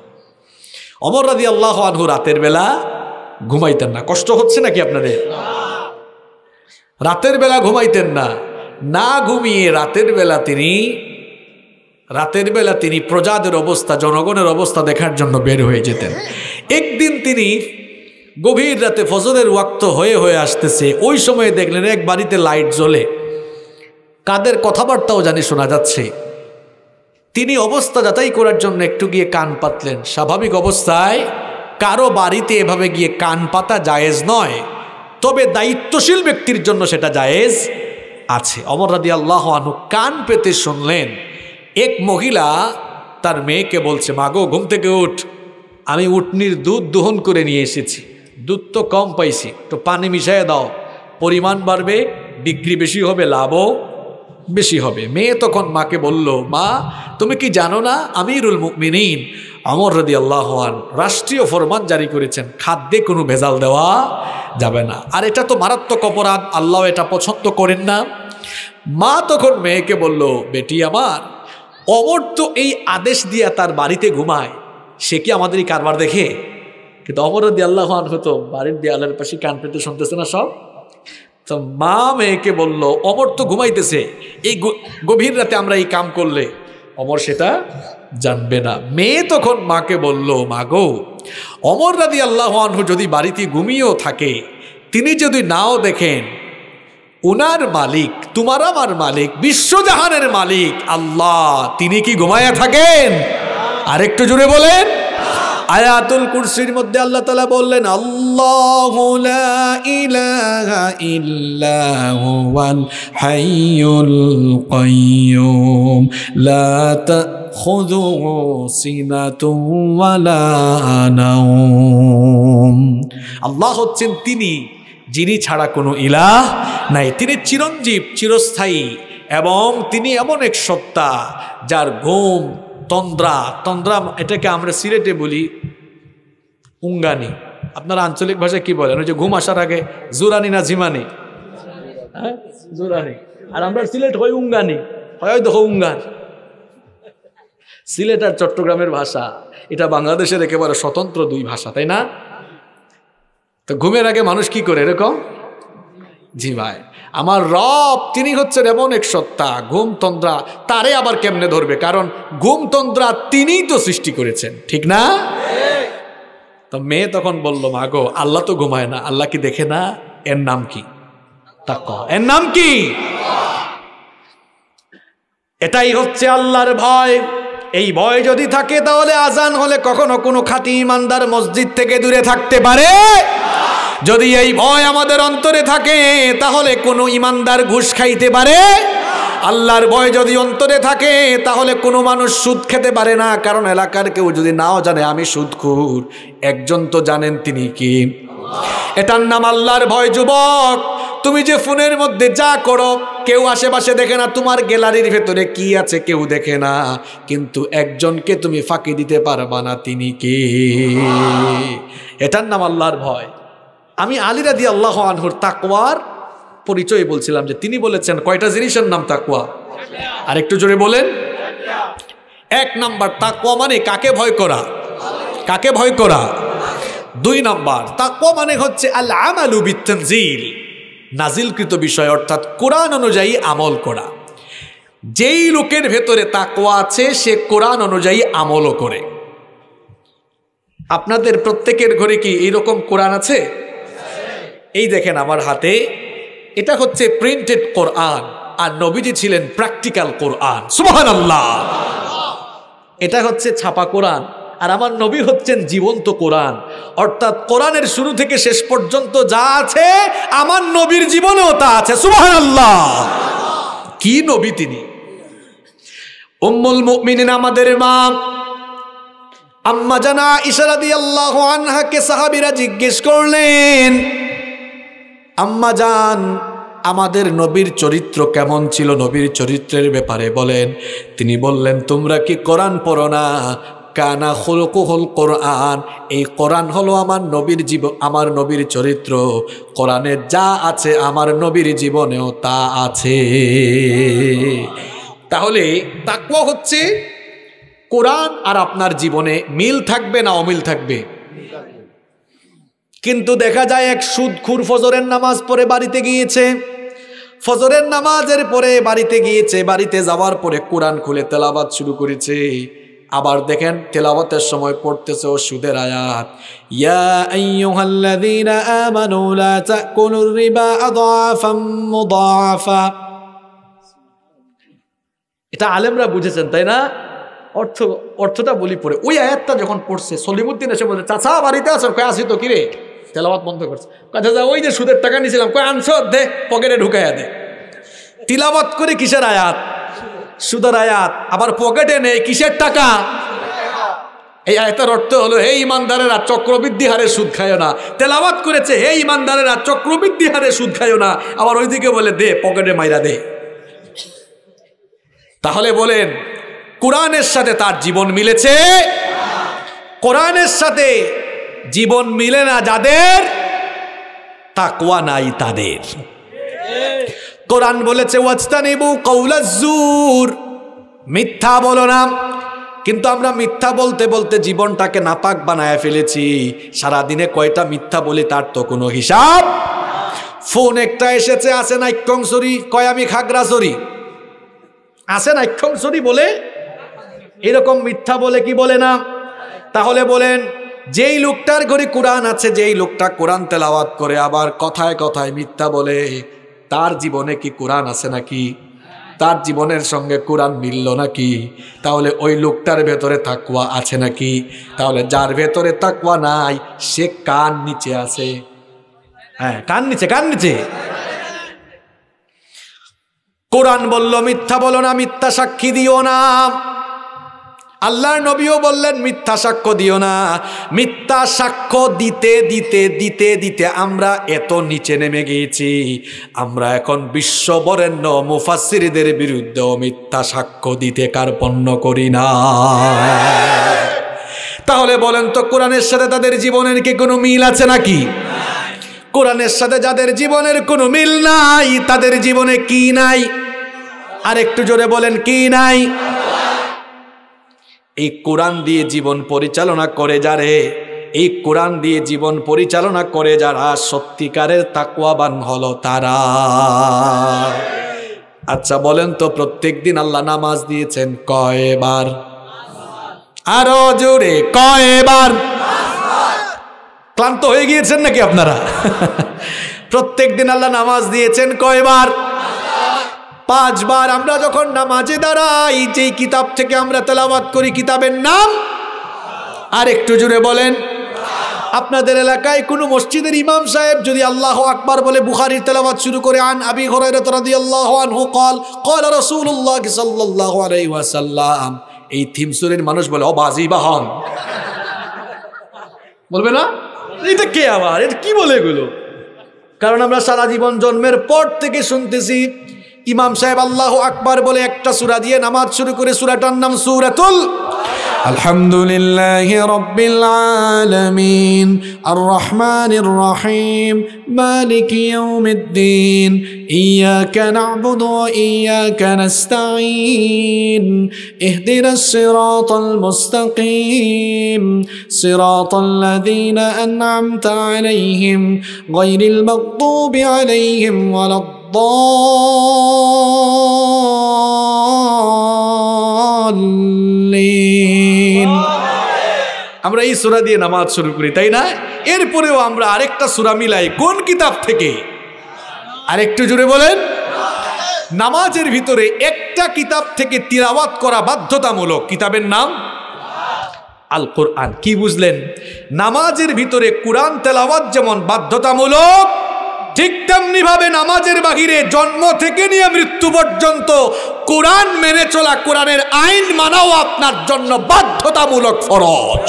অমর রাদি আল্লাহ আনহু রাতের বেলা ঘুমাইতেন না কষ্ট হচ্ছে নাকি আপনাদের রাতের বেলা ঘুমাইতেন না না ঘুমিয়ে রাতের বেলা তিনি রাতের বেলা তিনি প্রজাদের অবস্থা জনগণের অবস্থা দেখার জন্য বের হয়ে যেতেন একদিন তিনি গভীর রাতে ফজরের ওয়াক্ত হয়ে হয়ে আসতেছে ওই সময়ে দেখলেন এক বাড়িতে লাইট জ্বলে কাদের কথাবার্তাও জানি শোনা যাচ্ছে তিনি অবস্থা যাচাই করার জন্য একটু গিয়ে কান পাতলেন স্বাভাবিক অবস্থায় কারো বাড়িতে এভাবে গিয়ে কান পাতা জায়েজ নয় তবে দায়িত্বশীল ব্যক্তির জন্য সেটা জায়েজ আছে অমর রাদি আল্লাহ আনু কান পেতে শুনলেন এক মহিলা তার মেয়েকে বলছে মাগো ঘুম থেকে উঠ আমি উটনির দুধ দোহন করে নিয়ে এসেছি দুধ তো কম পাইছি তো পানি মিশাই দাও পরিমাণ বাড়বে বিক্রি বেশি হবে লাভও বেশি হবে মেয়ে তখন মাকে বলল মা তুমি কি জানো না আমিরুল মুকমিনিন অমর রদি আল্লাহান রাষ্ট্রীয় ফরমান জারি করেছেন খাদ্যে কোনো ভেজাল দেওয়া যাবে না আর এটা তো মারাত্মক অপরাধ আল্লাহ এটা পছন্দ করেন না মা তখন মেয়েকে বলল বেটি আমার অমর তো এই আদেশ দিয়া তার বাড়িতে ঘুমায় সে কি আমাদের এই কারবার দেখে কিন্তু অমর রদি আল্লাহান হতো বাড়ির দেয়ালের পাশে কান পেতে শুনতেছে না সব তো মা মেয়েকে বলল অমর তো ঘুমাইতেছে এই গভীর রাতে আমরা এই কাম করলে অমর সেটা জানবে না মেয়ে তখন মাকে বলল মা গো অমর রাদি আল্লাহ আনহু যদি বাড়িতে ঘুমিয়েও থাকে তিনি যদি নাও দেখেন উনার মালিক তোমার আমার মালিক বিশ্বজাহানের মালিক আল্লাহ তিনি কি ঘুমাইয়া থাকেন আরেকটু জুড়ে বলেন আয়াতুল কুরসির মধ্যে আল্লাহ তালা বললেন আল্লাহ আল্লাহ হচ্ছেন তিনি যিনি ছাড়া কোনো ইলাহ নাই তিনি চিরঞ্জীব চিরস্থায়ী এবং তিনি এমন এক সত্তা যার ঘুম তন্দ্রা তন্দ্রা এটাকে আমরা সিলেটে বলি উঙ্গানি আপনারা আঞ্চলিক ভাষায় কি বলেন ওই যে ঘুম আসার আগে জুরানি না ঝিমানি হ্যাঁ জুরানি আর আমরা সিলেট হই উঙ্গানি হয় দেখো উঙ্গান সিলেট আর চট্টগ্রামের ভাষা এটা বাংলাদেশের একেবারে স্বতন্ত্র দুই ভাষা তাই না তো ঘুমের আগে মানুষ কি করে এরকম জিভায় আমার রব তিনি হচ্ছেন এমন এক সত্তা ঘুমতন্ত্রা তারে আবার কেমনে ধরবে কারণ ঘুমতন্ত্রা তিনিই তো সৃষ্টি করেছেন ঠিক না তো মেয়ে তখন বলল মা গো আল্লাহ তো ঘুমায় না আল্লাহ কি দেখে না এর নাম কি ক এর নাম কি এটাই হচ্ছে আল্লাহর ভয় এই ভয় যদি থাকে তাহলে আজান হলে কখনো কোনো খাতি ইমানদার মসজিদ থেকে দূরে থাকতে পারে যদি এই ভয় আমাদের অন্তরে থাকে তাহলে কোনো ইমানদার ঘুষ খাইতে পারে আল্লাহর ভয় যদি অন্তরে থাকে তাহলে কোনো মানুষ সুদ খেতে পারে না কারণ এলাকার কেউ যদি নাও জানে আমি সুদখুর একজন তো জানেন তিনি কি এটার নাম আল্লাহর ভয় যুবক তুমি যে ফোনের মধ্যে যা করো কেউ আশেপাশে দেখে না তোমার গ্যালারির ভেতরে কি আছে কেউ দেখে না কিন্তু একজনকে তুমি ফাঁকি দিতে পারবা না তিনি কে এটার নাম আল্লাহর ভয় আমি আলিরা দিয়ে আল্লাহ আনহুর তাকওয়ার পরিচয় বলছিলাম যে তিনি বলেছেন কয়টা জিনিসের নাম তাকুয়া আর একটু জোরে বলেন এক নাম্বার তাকুয়া মানে কাকে ভয় করা কাকে ভয় করা দুই নাম্বার তাকুয়া মানে হচ্ছে আল আমালু বিতনজিল নাজিলকৃত বিষয় অর্থাৎ কোরআন অনুযায়ী আমল করা যেই লোকের ভেতরে তাকুয়া আছে সে কোরআন অনুযায়ী আমলও করে আপনাদের প্রত্যেকের ঘরে কি এইরকম কোরআন আছে এই দেখেন আমার হাতে এটা হচ্ছে প্রিন্টেড কোরআন আর নবীজি ছিলেন প্র্যাকটিক্যাল কোরআন সুমহান আল্লাহ এটা হচ্ছে ছাপা কোরআন আর আমার নবী হচ্ছেন জীবন্ত কোরআন অর্থাৎ কোরআনের শুরু থেকে শেষ পর্যন্ত যা আছে আমার নবীর জীবনেও তা আছে সুমহান আল্লাহ কি নবী তিনি উম্মুল আমাদের মা আম্মা জানা ইশারাদি আল্লাহ আনহাকে সাহাবিরা জিজ্ঞেস করলেন আম্মা যান আমাদের নবীর চরিত্র কেমন ছিল নবীর চরিত্রের ব্যাপারে বলেন তিনি বললেন তোমরা কি কোরআন পড়ো না কানা হলকু হল কোরআন এই কোরআন হলো আমার নবীর জীব আমার নবীর চরিত্র কোরআনে যা আছে আমার নবীর জীবনেও তা আছে তাহলে তাকুয়া হচ্ছে কোরআন আর আপনার জীবনে মিল থাকবে না অমিল থাকবে কিন্তু দেখা যায় এক সুদখুর ফজরের নামাজ পরে বাড়িতে গিয়েছে ফজরের নামাজের পরে বাড়িতে গিয়েছে বাড়িতে যাওয়ার পরে কোরআন খুলে তেলাবাদ শুরু করেছে আবার দেখেন তেলাওয়াতের সময় পড়তেছে ও সুদের আয়াত এটা আলেমরা বুঝেছেন তাই না অর্থ অর্থটা বলি পড়ে ওই আয়াতটা যখন পড়ছে সলিমুদ্দিন এসে বলছে চাচা বাড়িতে আছো কয় আসি তো কিরে তেলাওয়াত বন্ধ করছে কথা যা ওই যে সুদের টাকা নিয়েছিলাম কয় আনছো দে পকেটে ঢুকাই দে তিলাবাত করে কিসের আয়াত সুদের আয়াত আবার পকেটে নেই কিসের টাকা এই আয়তার অর্থ হলো হে ইমানদারেরা চক্রবৃদ্ধি হারে সুদ খায় না তেলাবাত করেছে হে ইমানদারেরা চক্রবৃদ্ধি হারে সুদ খায় না আবার ওইদিকে বলে দে পকেটে মাইরা দে তাহলে বলেন কোরআনের সাথে তার জীবন মিলেছে কোরআনের সাথে জীবন মিলে না যাদের তাকুয়া নাই তাদের কোরআন বলেছে মিথ্যা বলো না কিন্তু আমরা মিথ্যা বলতে বলতে জীবনটাকে নাপাক বানায় ফেলেছি সারাদিনে কয়টা মিথ্যা বলি তার তো কোনো হিসাব ফোন একটা এসেছে আছে না সরি কয় আমি সরি আছে না সরি বলে এরকম মিথ্যা বলে কি বলে না তাহলে বলেন যেই লোকটার ঘরে কোরআন আছে যেই লোকটা কোরআন তেলাওয়াত করে আবার কথায় কথায় মিথ্যা বলে তার জীবনে কি কোরআন আছে নাকি তার জীবনের সঙ্গে কোরআন মিলল নাকি তাহলে ওই লোকটার ভেতরে তাকুয়া আছে নাকি তাহলে যার ভেতরে তাকুয়া নাই সে কান নিচে আছে হ্যাঁ কান নিচে কান নিচে কোরআন বলল মিথ্যা বলো না মিথ্যা সাক্ষী দিও না আল্লাহর নবীও বললেন মিথ্যা সাক্ষ্য দিও না মিথ্যা সাক্ষ্য দিতে দিতে দিতে দিতে আমরা এত নিচে নেমে গিয়েছি আমরা এখন বিশ্ববরেণ্য মুফাসিরিদের বিরুদ্ধেও মিথ্যা সাক্ষ্য দিতে কার্পণ্য করি না তাহলে বলেন তো কোরআনের সাথে তাদের জীবনের কি কোনো মিল আছে নাকি কোরআনের সাথে যাদের জীবনের কোনো মিল নাই তাদের জীবনে কি নাই আর একটু জোরে বলেন কি নাই এই কোরআন দিয়ে জীবন পরিচালনা করে যারে এই কোরআন দিয়ে জীবন পরিচালনা করে যারা সত্যিকারের তাকুয়াবান হলো তারা আচ্ছা বলেন তো প্রত্যেক দিন আল্লাহ নামাজ দিয়েছেন কয়বার আরো জোরে কয়বার ক্লান্ত হয়ে গিয়েছেন নাকি আপনারা প্রত্যেক দিন আল্লাহ নামাজ দিয়েছেন কয়বার পাঁচবার আমরা যখন নামাজে দাঁড়াই যেই কিতাব থেকে আমরা তেলাবাত করি কিতাবের নাম আর একটু জুড়ে বলেন আপনাদের এলাকায় কোনো মসজিদের ইমাম সাহেব যদি আল্লাহ আকবার বলে বুখারির তেলাবাদ শুরু করে আন আবি হরাইরাতু ওয়াসাল্লাম এই থিম সুরের মানুষ বলে ও বাজি বাহন বলবে না এটা কে আবার এটা কি বলে এগুলো কারণ আমরা সারা জীবন জন্মের পর থেকে শুনতেছি ইমাম সাহেব আল্লাহ আকবার বলে একটা সুরা দিয়ে নামাজ শুরু করে সুরাটার নাম সুরাতুল আলহামদুলিল্লাহ রব্বিল আলামিন আর রহমানির রহিম মালিক ইয়াউমিদ্দিন ইয়াকা নাবুদু ওয়া ইয়াকা নাস্তাঈন ইহদিনাস সিরাতাল মুস্তাকিম সিরাতাল লাযীনা আন'আমতা আলাইহিম গায়রিল মাগদূবি আলাইহিম ওয়ালাদ الضالين আমরা এই সুরা দিয়ে নামাজ শুরু করি তাই না এরপরেও আমরা আরেকটা সুরা মিলাই কোন কিতাব থেকে আরেকটু জুড়ে বলেন নামাজের ভিতরে একটা কিতাব থেকে তিলাওয়াত করা বাধ্যতামূলক কিতাবের নাম আল কোরআন কি বুঝলেন নামাজের ভিতরে কোরআন তেলাওয়াত যেমন বাধ্যতামূলক ঠিক তেমনিভাবে নামাজের বাহিরে জন্ম থেকে নিয়ে মৃত্যু পর্যন্ত কোরআন মেনে চলা কোরআনের আইন মানাও আপনার জন্য বাধ্যতামূলক ফরজ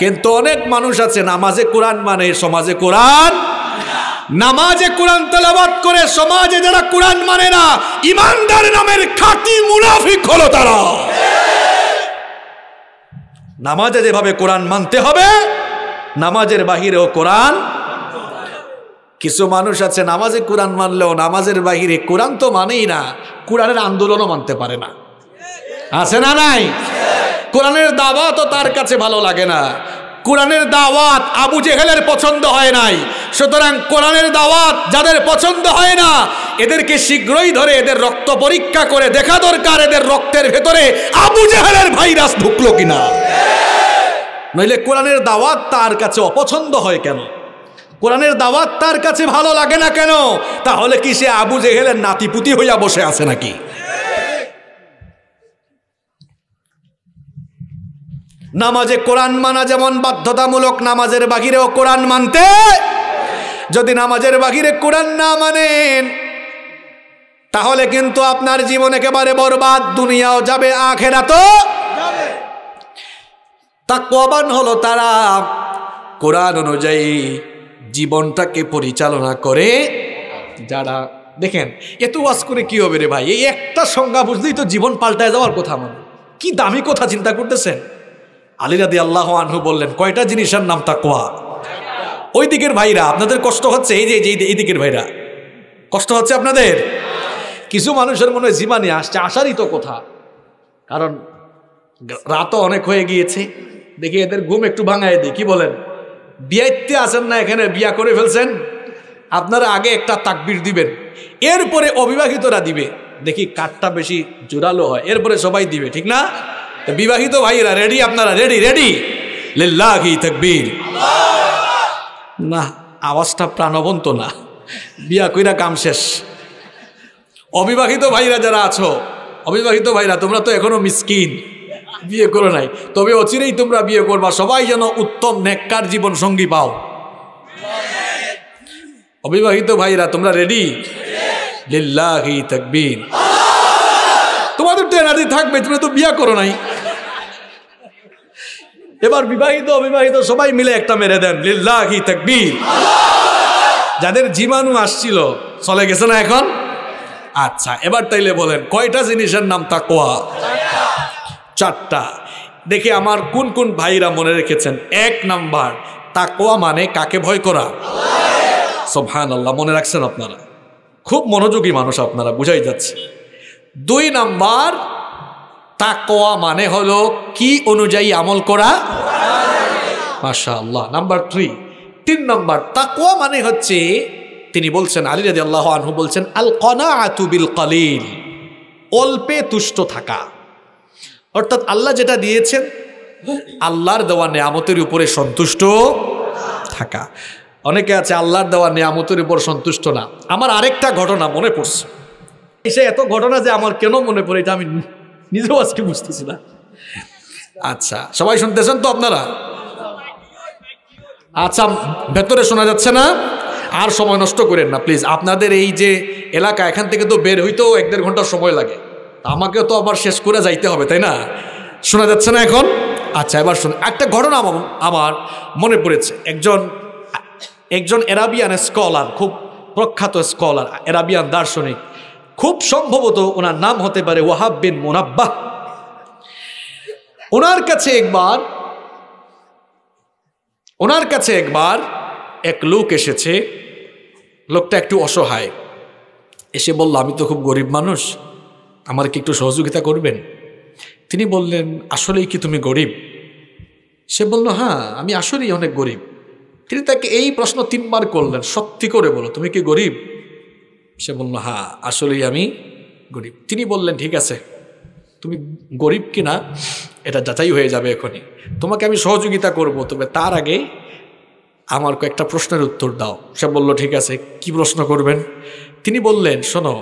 কিন্তু অনেক মানুষ আছে নামাজে কোরআন মানে সমাজে কোরআন নামাজে কোরআন তেলাবাদ করে সমাজে যারা কোরআন মানে না ইমানদার নামের খাঁটি মুনাফিক হলো তারা নামাজে যেভাবে কোরআন মানতে হবে নামাজের বাহিরেও কোরআন কিছু মানুষ আছে নামাজে কোরআন মানলেও নামাজের বাহিরে কোরআন তো মানেই না কোরআনের আন্দোলনও মানতে পারে না আছে না নাই কোরআনের দাওয়াতও তার কাছে ভালো লাগে না কোরআনের দাওয়াত আবু জেহেলের পছন্দ হয় নাই সুতরাং কোরআনের দাওয়াত যাদের পছন্দ হয় না এদেরকে শীঘ্রই ধরে এদের রক্ত পরীক্ষা করে দেখা দরকার এদের রক্তের ভেতরে আবু জেহেলের ভাইরাস ঢুকলো কিনা নইলে কোরআনের দাওয়াত তার কাছে অপছন্দ হয় কেন কোরআনের দাওয়াত তার কাছে ভালো লাগে না কেন তাহলে কি সে আবু জেহেলের নাতিপুতি হইয়া বসে আছে নাকি নামাজে কোরআন মানা যেমন বাধ্যতামূলক নামাজের বাহিরেও কোরআন মানতে যদি নামাজের বাহিরে কোরআন না মানেন তাহলে কিন্তু আপনার জীবন একেবারে বরবাদ দুনিয়াও যাবে আখেরা তো তা কবান হলো তারা কোরআন অনুযায়ী জীবনটাকে পরিচালনা করে যারা দেখেন এত ওয়াজ করে কি হবে রে ভাই এই একটা সংজ্ঞা বুঝলেই তো জীবন পাল্টায় যাওয়ার কথা মানে কি দামি কথা চিন্তা করতেছেন আলিরাদি আল্লাহ আনহু বললেন কয়টা জিনিসের নাম তা কোয়া ওই দিকের ভাইরা আপনাদের কষ্ট হচ্ছে এই যে এই দিকের ভাইরা কষ্ট হচ্ছে আপনাদের কিছু মানুষের মনে জীবানে আসছে আসারই তো কথা কারণ রাতও অনেক হয়ে গিয়েছে দেখি এদের ঘুম একটু ভাঙায় দিই কি বলেন বিয়াইতে আছেন না এখানে বিয়া করে ফেলছেন আপনারা আগে একটা তাকবির দিবেন এরপরে অবিবাহিতরা দিবে দেখি কাঠটা বেশি জোরালো হয় এরপরে সবাই দিবে ঠিক না বিবাহিত ভাইয়েরা রেডি আপনারা রেডি রেডি লিল্লাহি না আওয়াজটা প্রাণবন্ত না বিয়া কইরা কাম শেষ অবিবাহিত ভাইরা যারা আছো অবিবাহিত ভাইরা তোমরা তো এখনো মিসকিন বিয়ে করো নাই তবে অচিরেই তোমরা বিয়ে করবা সবাই যেন উত্তম নেককার জীবন সঙ্গী পাও অবিবাহিত ভাইরা তোমরা রেডি লিল্লাহি তাকবীর তোমাদের তো এনার্জি থাকবে তুমি তো বিয়ে করো নাই এবার বিবাহিত অবিবাহিত সবাই মিলে একটা মেরে দেন লিল্লাহি তাকবীর যাদের জীবাণু আসছিল চলে গেছে না এখন আচ্ছা এবার তাইলে বলেন কয়টা জিনিসের নাম তাকোয়া চারটা দেখি আমার কোন কোন ভাইরা মনে রেখেছেন এক নাম্বার তাকোয়া মানে কাকে ভয় করা সোহান আল্লাহ মনে রাখছেন আপনারা খুব মনোযোগী মানুষ আপনারা বুঝাই যাচ্ছে দুই নাম্বার তাকোয়া মানে হলো কি অনুযায়ী আমল করা মাশা আল্লাহ নাম্বার থ্রি তিন নাম্বার তাকোয়া মানে হচ্ছে তিনি বলছেন আলী রাজি আল্লাহ আনহু বলছেন আল কনা আতুবিল কলিল অল্পে তুষ্ট থাকা অর্থাৎ আল্লাহ যেটা দিয়েছেন আল্লাহর দেওয়া নিয়ামতের উপরে সন্তুষ্ট থাকা অনেকে আছে আল্লাহর দেওয়া নিয়ামতের উপর সন্তুষ্ট না আমার আরেকটা ঘটনা মনে পড়ছে এসে এত ঘটনা যে আমার কেন মনে পড়ে এটা আমি নিজেও আজকে বুঝতেছি না আচ্ছা সবাই শুনতেছেন তো আপনারা আচ্ছা ভেতরে শোনা যাচ্ছে না আর সময় নষ্ট করেন না প্লিজ আপনাদের এই যে এলাকা এখান থেকে তো বের হইতেও এক দেড় ঘন্টার সময় লাগে আমাকেও তো আবার শেষ করে যাইতে হবে তাই না শোনা যাচ্ছে না এখন আচ্ছা এবার শুন একটা ঘটনা আমার মনে পড়েছে একজন একজন এরাবিয়ান স্কলার খুব প্রখ্যাত স্কলার এরাবিয়ান দার্শনিক খুব সম্ভবত ওনার নাম হতে পারে ওয়াহাব বিন মোনাব্বাহ ওনার কাছে একবার ওনার কাছে একবার এক লোক এসেছে লোকটা একটু অসহায় এসে বলল আমি তো খুব গরিব মানুষ আমার কি একটু সহযোগিতা করবেন তিনি বললেন আসলেই কি তুমি গরিব সে বলল হ্যাঁ আমি আসলেই অনেক গরিব তিনি তাকে এই প্রশ্ন তিনবার করলেন সত্যি করে বলো তুমি কি গরিব সে বলল হ্যাঁ আসলেই আমি গরিব তিনি বললেন ঠিক আছে তুমি গরিব কিনা এটা যাচাই হয়ে যাবে এখনই তোমাকে আমি সহযোগিতা করব তবে তার আগে আমার কয়েকটা প্রশ্নের উত্তর দাও সে বলল ঠিক আছে কি প্রশ্ন করবেন তিনি বললেন শোনো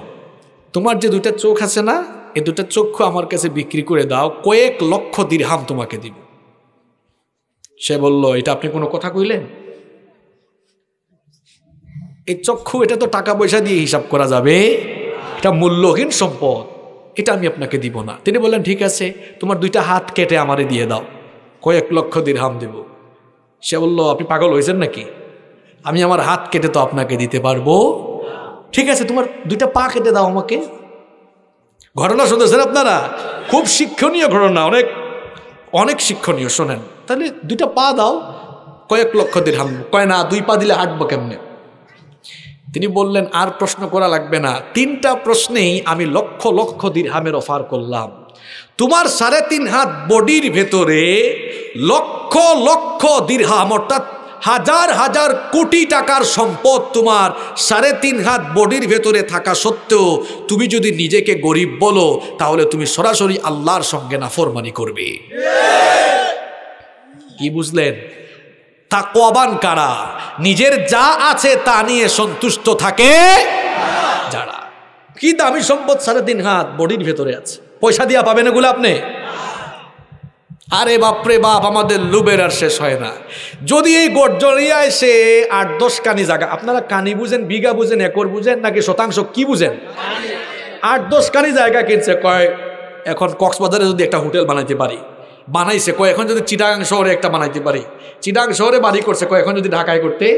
তোমার যে দুইটা চোখ আছে না এই দুটা চক্ষু আমার কাছে বিক্রি করে দাও কয়েক লক্ষ দীর্হাম তোমাকে দিব সে বলল এটা আপনি কোনো কথা কইলেন এই চক্ষু এটা তো টাকা পয়সা দিয়ে হিসাব করা যাবে এটা মূল্যহীন সম্পদ এটা আমি আপনাকে দিব না তিনি বললেন ঠিক আছে তোমার দুইটা হাত কেটে আমারে দিয়ে দাও কয়েক লক্ষ দীর্হাম দেব সে বলল আপনি পাগল হয়েছেন নাকি আমি আমার হাত কেটে তো আপনাকে দিতে পারবো ঠিক আছে তোমার দুইটা পা কেটে দাও আমাকে ঘটনা শুনেছেন আপনারা খুব শিক্ষণীয় ঘটনা অনেক অনেক শিক্ষণীয় শোনেন তাহলে দুইটা পা দাও কয়েক লক্ষ হাম কয় না দুই পা দিলে হাঁটবো কেমনে তিনি বললেন আর প্রশ্ন করা লাগবে না তিনটা প্রশ্নেই আমি লক্ষ লক্ষ দিরহামের অফার করলাম তোমার সাড়ে তিন হাত বডির ভেতরে লক্ষ লক্ষ দিরহাম অর্থাৎ হাজার হাজার কোটি টাকার সম্পদ তোমার সাড়ে তিন হাত বডির ভেতরে থাকা সত্ত্বেও তুমি যদি নিজেকে গরিব বলো তাহলে তুমি সরাসরি আল্লাহর সঙ্গে নাফরমানি করবে কি বুঝলেন তা কবান কারা নিজের যা আছে তা নিয়ে সন্তুষ্ট থাকে যারা কি দামি সম্পদ সাড়ে তিন হাত বডির ভেতরে আছে পয়সা দিয়া পাবেন এগুলো আপনি আরে বাপরে বাপ আমাদের লুবের আর শেষ হয় না যদি এই গর্জরিয়া এসে আট দশ কানি জায়গা আপনারা কানি বুঝেন বিঘা বুঝেন একর বুঝেন নাকি শতাংশ কি বুঝেন আট দশ কানি জায়গা কিনছে কয় এখন কক্সবাজারে যদি একটা হোটেল বানাইতে পারি বানাইছে কয় এখন যদি চিটাগাং শহরে একটা বানাইতে পারি চিটাগাং শহরে বাড়ি করছে কয় এখন যদি ঢাকায় করতে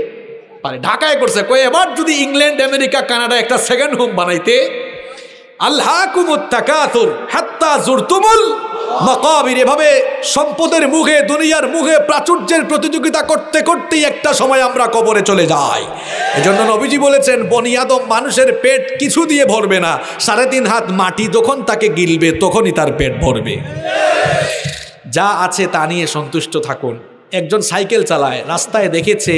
পারে ঢাকায় করছে কয় এবার যদি ইংল্যান্ড আমেরিকা কানাডা একটা সেকেন্ড হোম বানাইতে এভাবে সম্পদের মুখে দুনিয়ার মুখে প্রাচুর্যের প্রতিযোগিতা করতে করতেই একটা সময় আমরা কবরে চলে যাই এজন্য নবীজি বলেছেন বনিয়াদম মানুষের পেট কিছু দিয়ে ভরবে না সাড়ে তিন হাত মাটি যখন তাকে গিলবে তখনই তার পেট ভরবে যা আছে তা নিয়ে সন্তুষ্ট থাকুন একজন সাইকেল চালায় রাস্তায় দেখেছে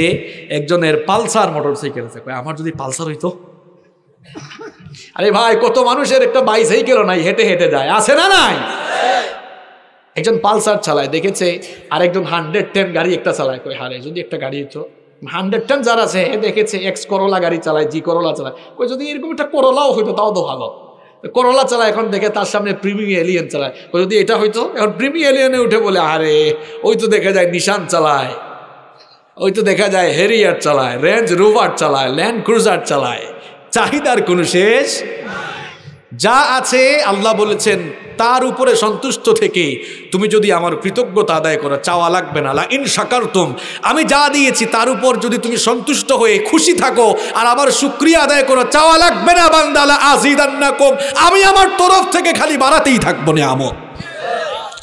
একজনের পালসার মোটর সাইকেল আছে আমার যদি পালসার হইতো আরে ভাই কত মানুষের একটা বাইসাইকেল নাই হেঁটে হেঁটে যায় আছে না নাই একজন পালসার চালায় দেখেছে আর একজন হান্ড্রেড টেন গাড়ি একটা চালায় কই হারে যদি একটা গাড়ি তো হান্ড্রেড টেন যারা আছে দেখেছে এক্স করলা গাড়ি চালায় জি করলা চালায় কই যদি এরকম একটা করলাও হইতো তাও তো ভালো করলা চালায় এখন দেখে তার সামনে প্রিমি এলিয়েন চালায় কই যদি এটা হইতো এখন প্রিমি এলিয়েনে উঠে বলে আরে ওই তো দেখা যায় নিশান চালায় ওই তো দেখা যায় হেরিয়ার চালায় রেঞ্জ রোভার চালায় ল্যান্ড ক্রুজার চালায় চাহিদার কোনো শেষ যা আছে আল্লাহ বলেছেন তার উপরে সন্তুষ্ট থেকে তুমি যদি আমার কৃতজ্ঞতা আদায় করো চাওয়া লাগবে না লা ইন সাকারতুম আমি যা দিয়েছি তার উপর যদি তুমি সন্তুষ্ট হয়ে খুশি থাকো আর আমার সুক্রিয়া আদায় করো চাওয়া লাগবে না বান্দালা আজিদান্না কম আমি আমার তরফ থেকে খালি বাড়াতেই থাকবো না আমো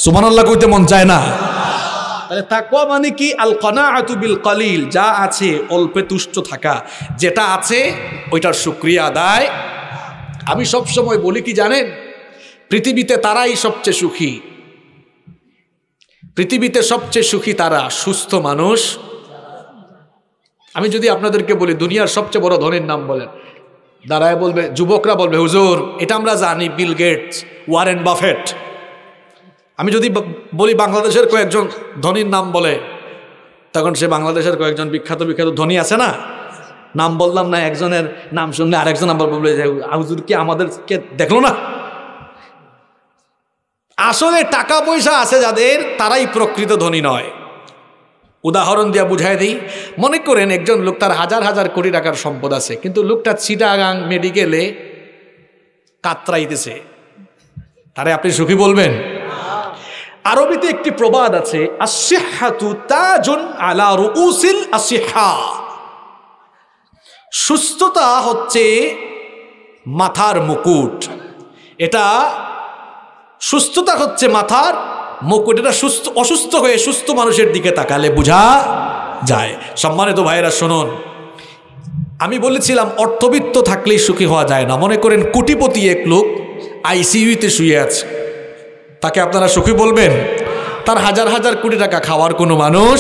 সুমান আল্লাহ কইতে মন চায় না তাহলে তাকুয়া মানে কি আল কনাআতু বিল কলিল যা আছে অল্পে তুষ্ট থাকা যেটা আছে ওইটার শুক্রিয়া আদায় আমি সবসময় বলি কি জানেন পৃথিবীতে তারাই সবচেয়ে সুখী পৃথিবীতে সবচেয়ে সুখী তারা সুস্থ মানুষ আমি যদি আপনাদেরকে বলি দুনিয়ার সবচেয়ে বড় ধনীর নাম বলেন দাঁড়ায় বলবে যুবকরা বলবে হুজুর এটা আমরা জানি বিল গেটস ওয়ারেন বাফেট আমি যদি বলি বাংলাদেশের কয়েকজন ধনীর নাম বলে তখন সে বাংলাদেশের কয়েকজন বিখ্যাত বিখ্যাত ধনী আছে না নাম বললাম না একজনের নাম শুনলে আরেকজন আবার বলবে যে হুজুর কি আমাদেরকে দেখলো না আসলে টাকা পয়সা আছে যাদের তারাই প্রকৃত ধনী নয় উদাহরণ দিয়া বুঝাই দিই মনে করেন একজন লোক তার হাজার হাজার কোটি টাকার সম্পদ আছে কিন্তু লোকটা চিটাগাং মেডিকেলে কাতরাইতেছে তারে আপনি সুখী বলবেন আরবিতে একটি প্রবাদ আছে আলা আসিহা সুস্থতা হচ্ছে মাথার মুকুট এটা সুস্থতা হচ্ছে মাথার মুকুট এটা সুস্থ অসুস্থ হয়ে সুস্থ মানুষের দিকে তাকালে বোঝা যায় সম্মানিত ভাইয়েরা শুনুন আমি বলেছিলাম অর্থবিত্ত থাকলেই সুখী হওয়া যায় না মনে করেন কোটিপতি এক লোক আইসিউতে শুয়ে আছে তাকে আপনারা সুখী বলবেন তার হাজার হাজার কোটি টাকা খাওয়ার কোনো মানুষ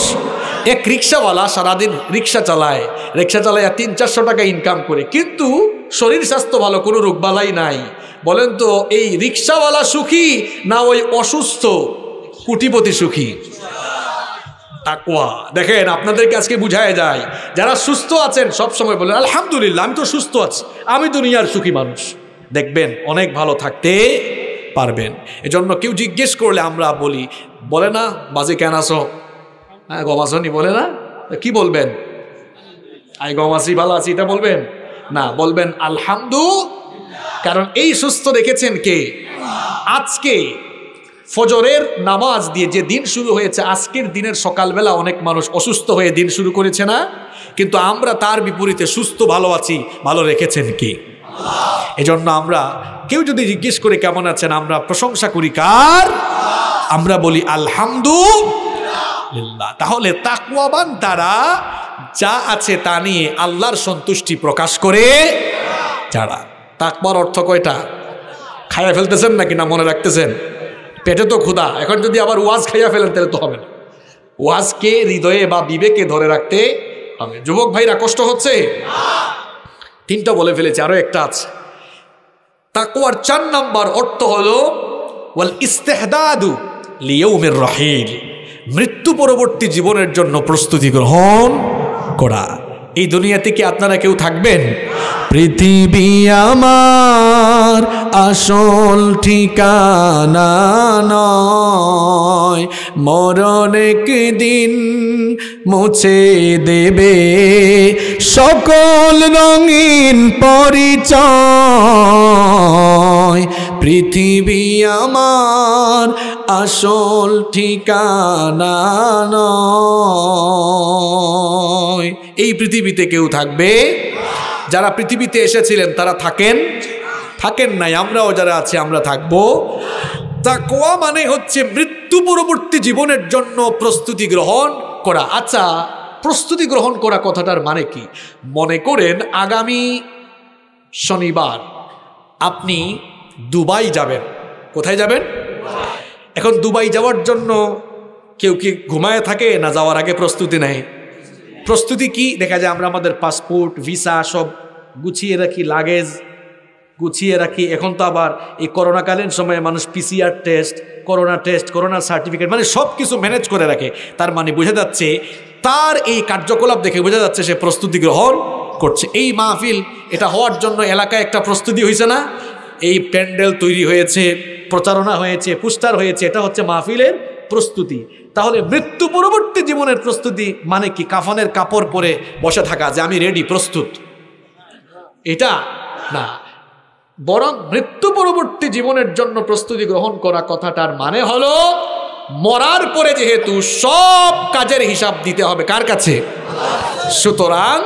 এক রিক্সাওয়ালা সারাদিন রিক্সা চালায় রিক্সা চালাইয়া তিন চারশো টাকা ইনকাম করে কিন্তু শরীর স্বাস্থ্য ভালো কোনো রোগবালাই নাই বলেন তো এই রিক্সাওয়ালা সুখী না ওই অসুস্থ কুটিপতি সুখী দেখেন আপনাদেরকে আজকে বুঝায় যায় যারা সুস্থ আছেন সব সময় বলেন আলহামদুলিল্লাহ আমি তো সুস্থ আছি আমি দুনিয়ার সুখী মানুষ দেখবেন অনেক ভালো থাকতে পারবেন এজন্য কেউ জিজ্ঞেস করলে আমরা বলি বলে না বাজে কেন আস হ্যাঁ গমাসনি বলে না কি বলবেন আই গমাসি ভালো আছি এটা বলবেন না বলবেন আলহামদু কারণ এই সুস্থ রেখেছেন কে আজকে ফজরের নামাজ দিয়ে যে দিন শুরু হয়েছে আজকের দিনের সকালবেলা অনেক মানুষ অসুস্থ হয়ে দিন শুরু করেছে না কিন্তু আমরা তার বিপরীতে সুস্থ ভালো আছি ভালো রেখেছেন কি এজন্য আমরা কেউ যদি জিজ্ঞেস করে কেমন আছেন আমরা প্রশংসা করি কার আমরা বলি আলহামদু তাহলে তাকুয়াবান তারা যা আছে তা নিয়ে আল্লাহর সন্তুষ্টি প্রকাশ করে যারা তাকবার অর্থ কয়টা খাইয়া ফেলতেছেন নাকি না মনে রাখতেছেন পেটে তো ক্ষুধা এখন যদি আবার ওয়াজ খাইয়া ফেলেন তাহলে তো হবে না ওয়াজকে হৃদয়ে বা বিবেকে ধরে রাখতে হবে যুবক ভাইরা কষ্ট হচ্ছে তিনটা বলে ফেলেছে আরও একটা আছে তাকুয়ার চার নাম্বার অর্থ হল ওয়াল ইস্তেহদাদু লিয়ৌমের রাহিল মৃত্যু পরবর্তী জীবনের জন্য প্রস্তুতি গ্রহণ করা এই দুনিয়াতে কি আপনারা কেউ থাকবেন পৃথিবী আমার আসল ঠিকানা নয় মরণ দিন মুছে দেবে সকল রঙিন পরিচয় পৃথিবী আমার আসল ঠিকানা নয় এই পৃথিবীতে কেউ থাকবে যারা পৃথিবীতে এসেছিলেন তারা থাকেন থাকেন নাই আমরাও যারা আছি আমরা থাকব কোয়া মানে হচ্ছে মৃত্যু পরবর্তী জীবনের জন্য প্রস্তুতি গ্রহণ করা আচ্ছা প্রস্তুতি গ্রহণ করা কথাটার মানে কি মনে করেন আগামী শনিবার আপনি দুবাই যাবেন কোথায় যাবেন এখন দুবাই যাওয়ার জন্য কেউ কি ঘুমায় থাকে না যাওয়ার আগে প্রস্তুতি নেয় প্রস্তুতি কি দেখা যায় আমরা আমাদের পাসপোর্ট ভিসা সব গুছিয়ে রাখি লাগেজ গুছিয়ে রাখি এখন তো আবার এই করোনাকালীন সময়ে মানুষ PCR test corona test corona certificate মানে সব কিছু ম্যানেজ করে রাখে তার মানে বোঝা যাচ্ছে তার এই কার্যকলাপ দেখে বোঝা যাচ্ছে সে প্রস্তুতি গ্রহণ করছে এই মাহফিল এটা হওয়ার জন্য এলাকায় একটা প্রস্তুতি হয়েছে না এই প্যান্ডেল তৈরি হয়েছে প্রচারণা হয়েছে পোস্টার হয়েছে এটা হচ্ছে মাহফিলের প্রস্তুতি তাহলে মৃত্যু পরবর্তী জীবনের প্রস্তুতি মানে কি কাফনের কাপড় পরে বসে থাকা যে আমি রেডি প্রস্তুত এটা না বরং মৃত্যু পরবর্তী জীবনের জন্য প্রস্তুতি গ্রহণ করা কথাটার মানে হলো মরার পরে যেহেতু সব কাজের হিসাব দিতে হবে কার কাছে সুতরাং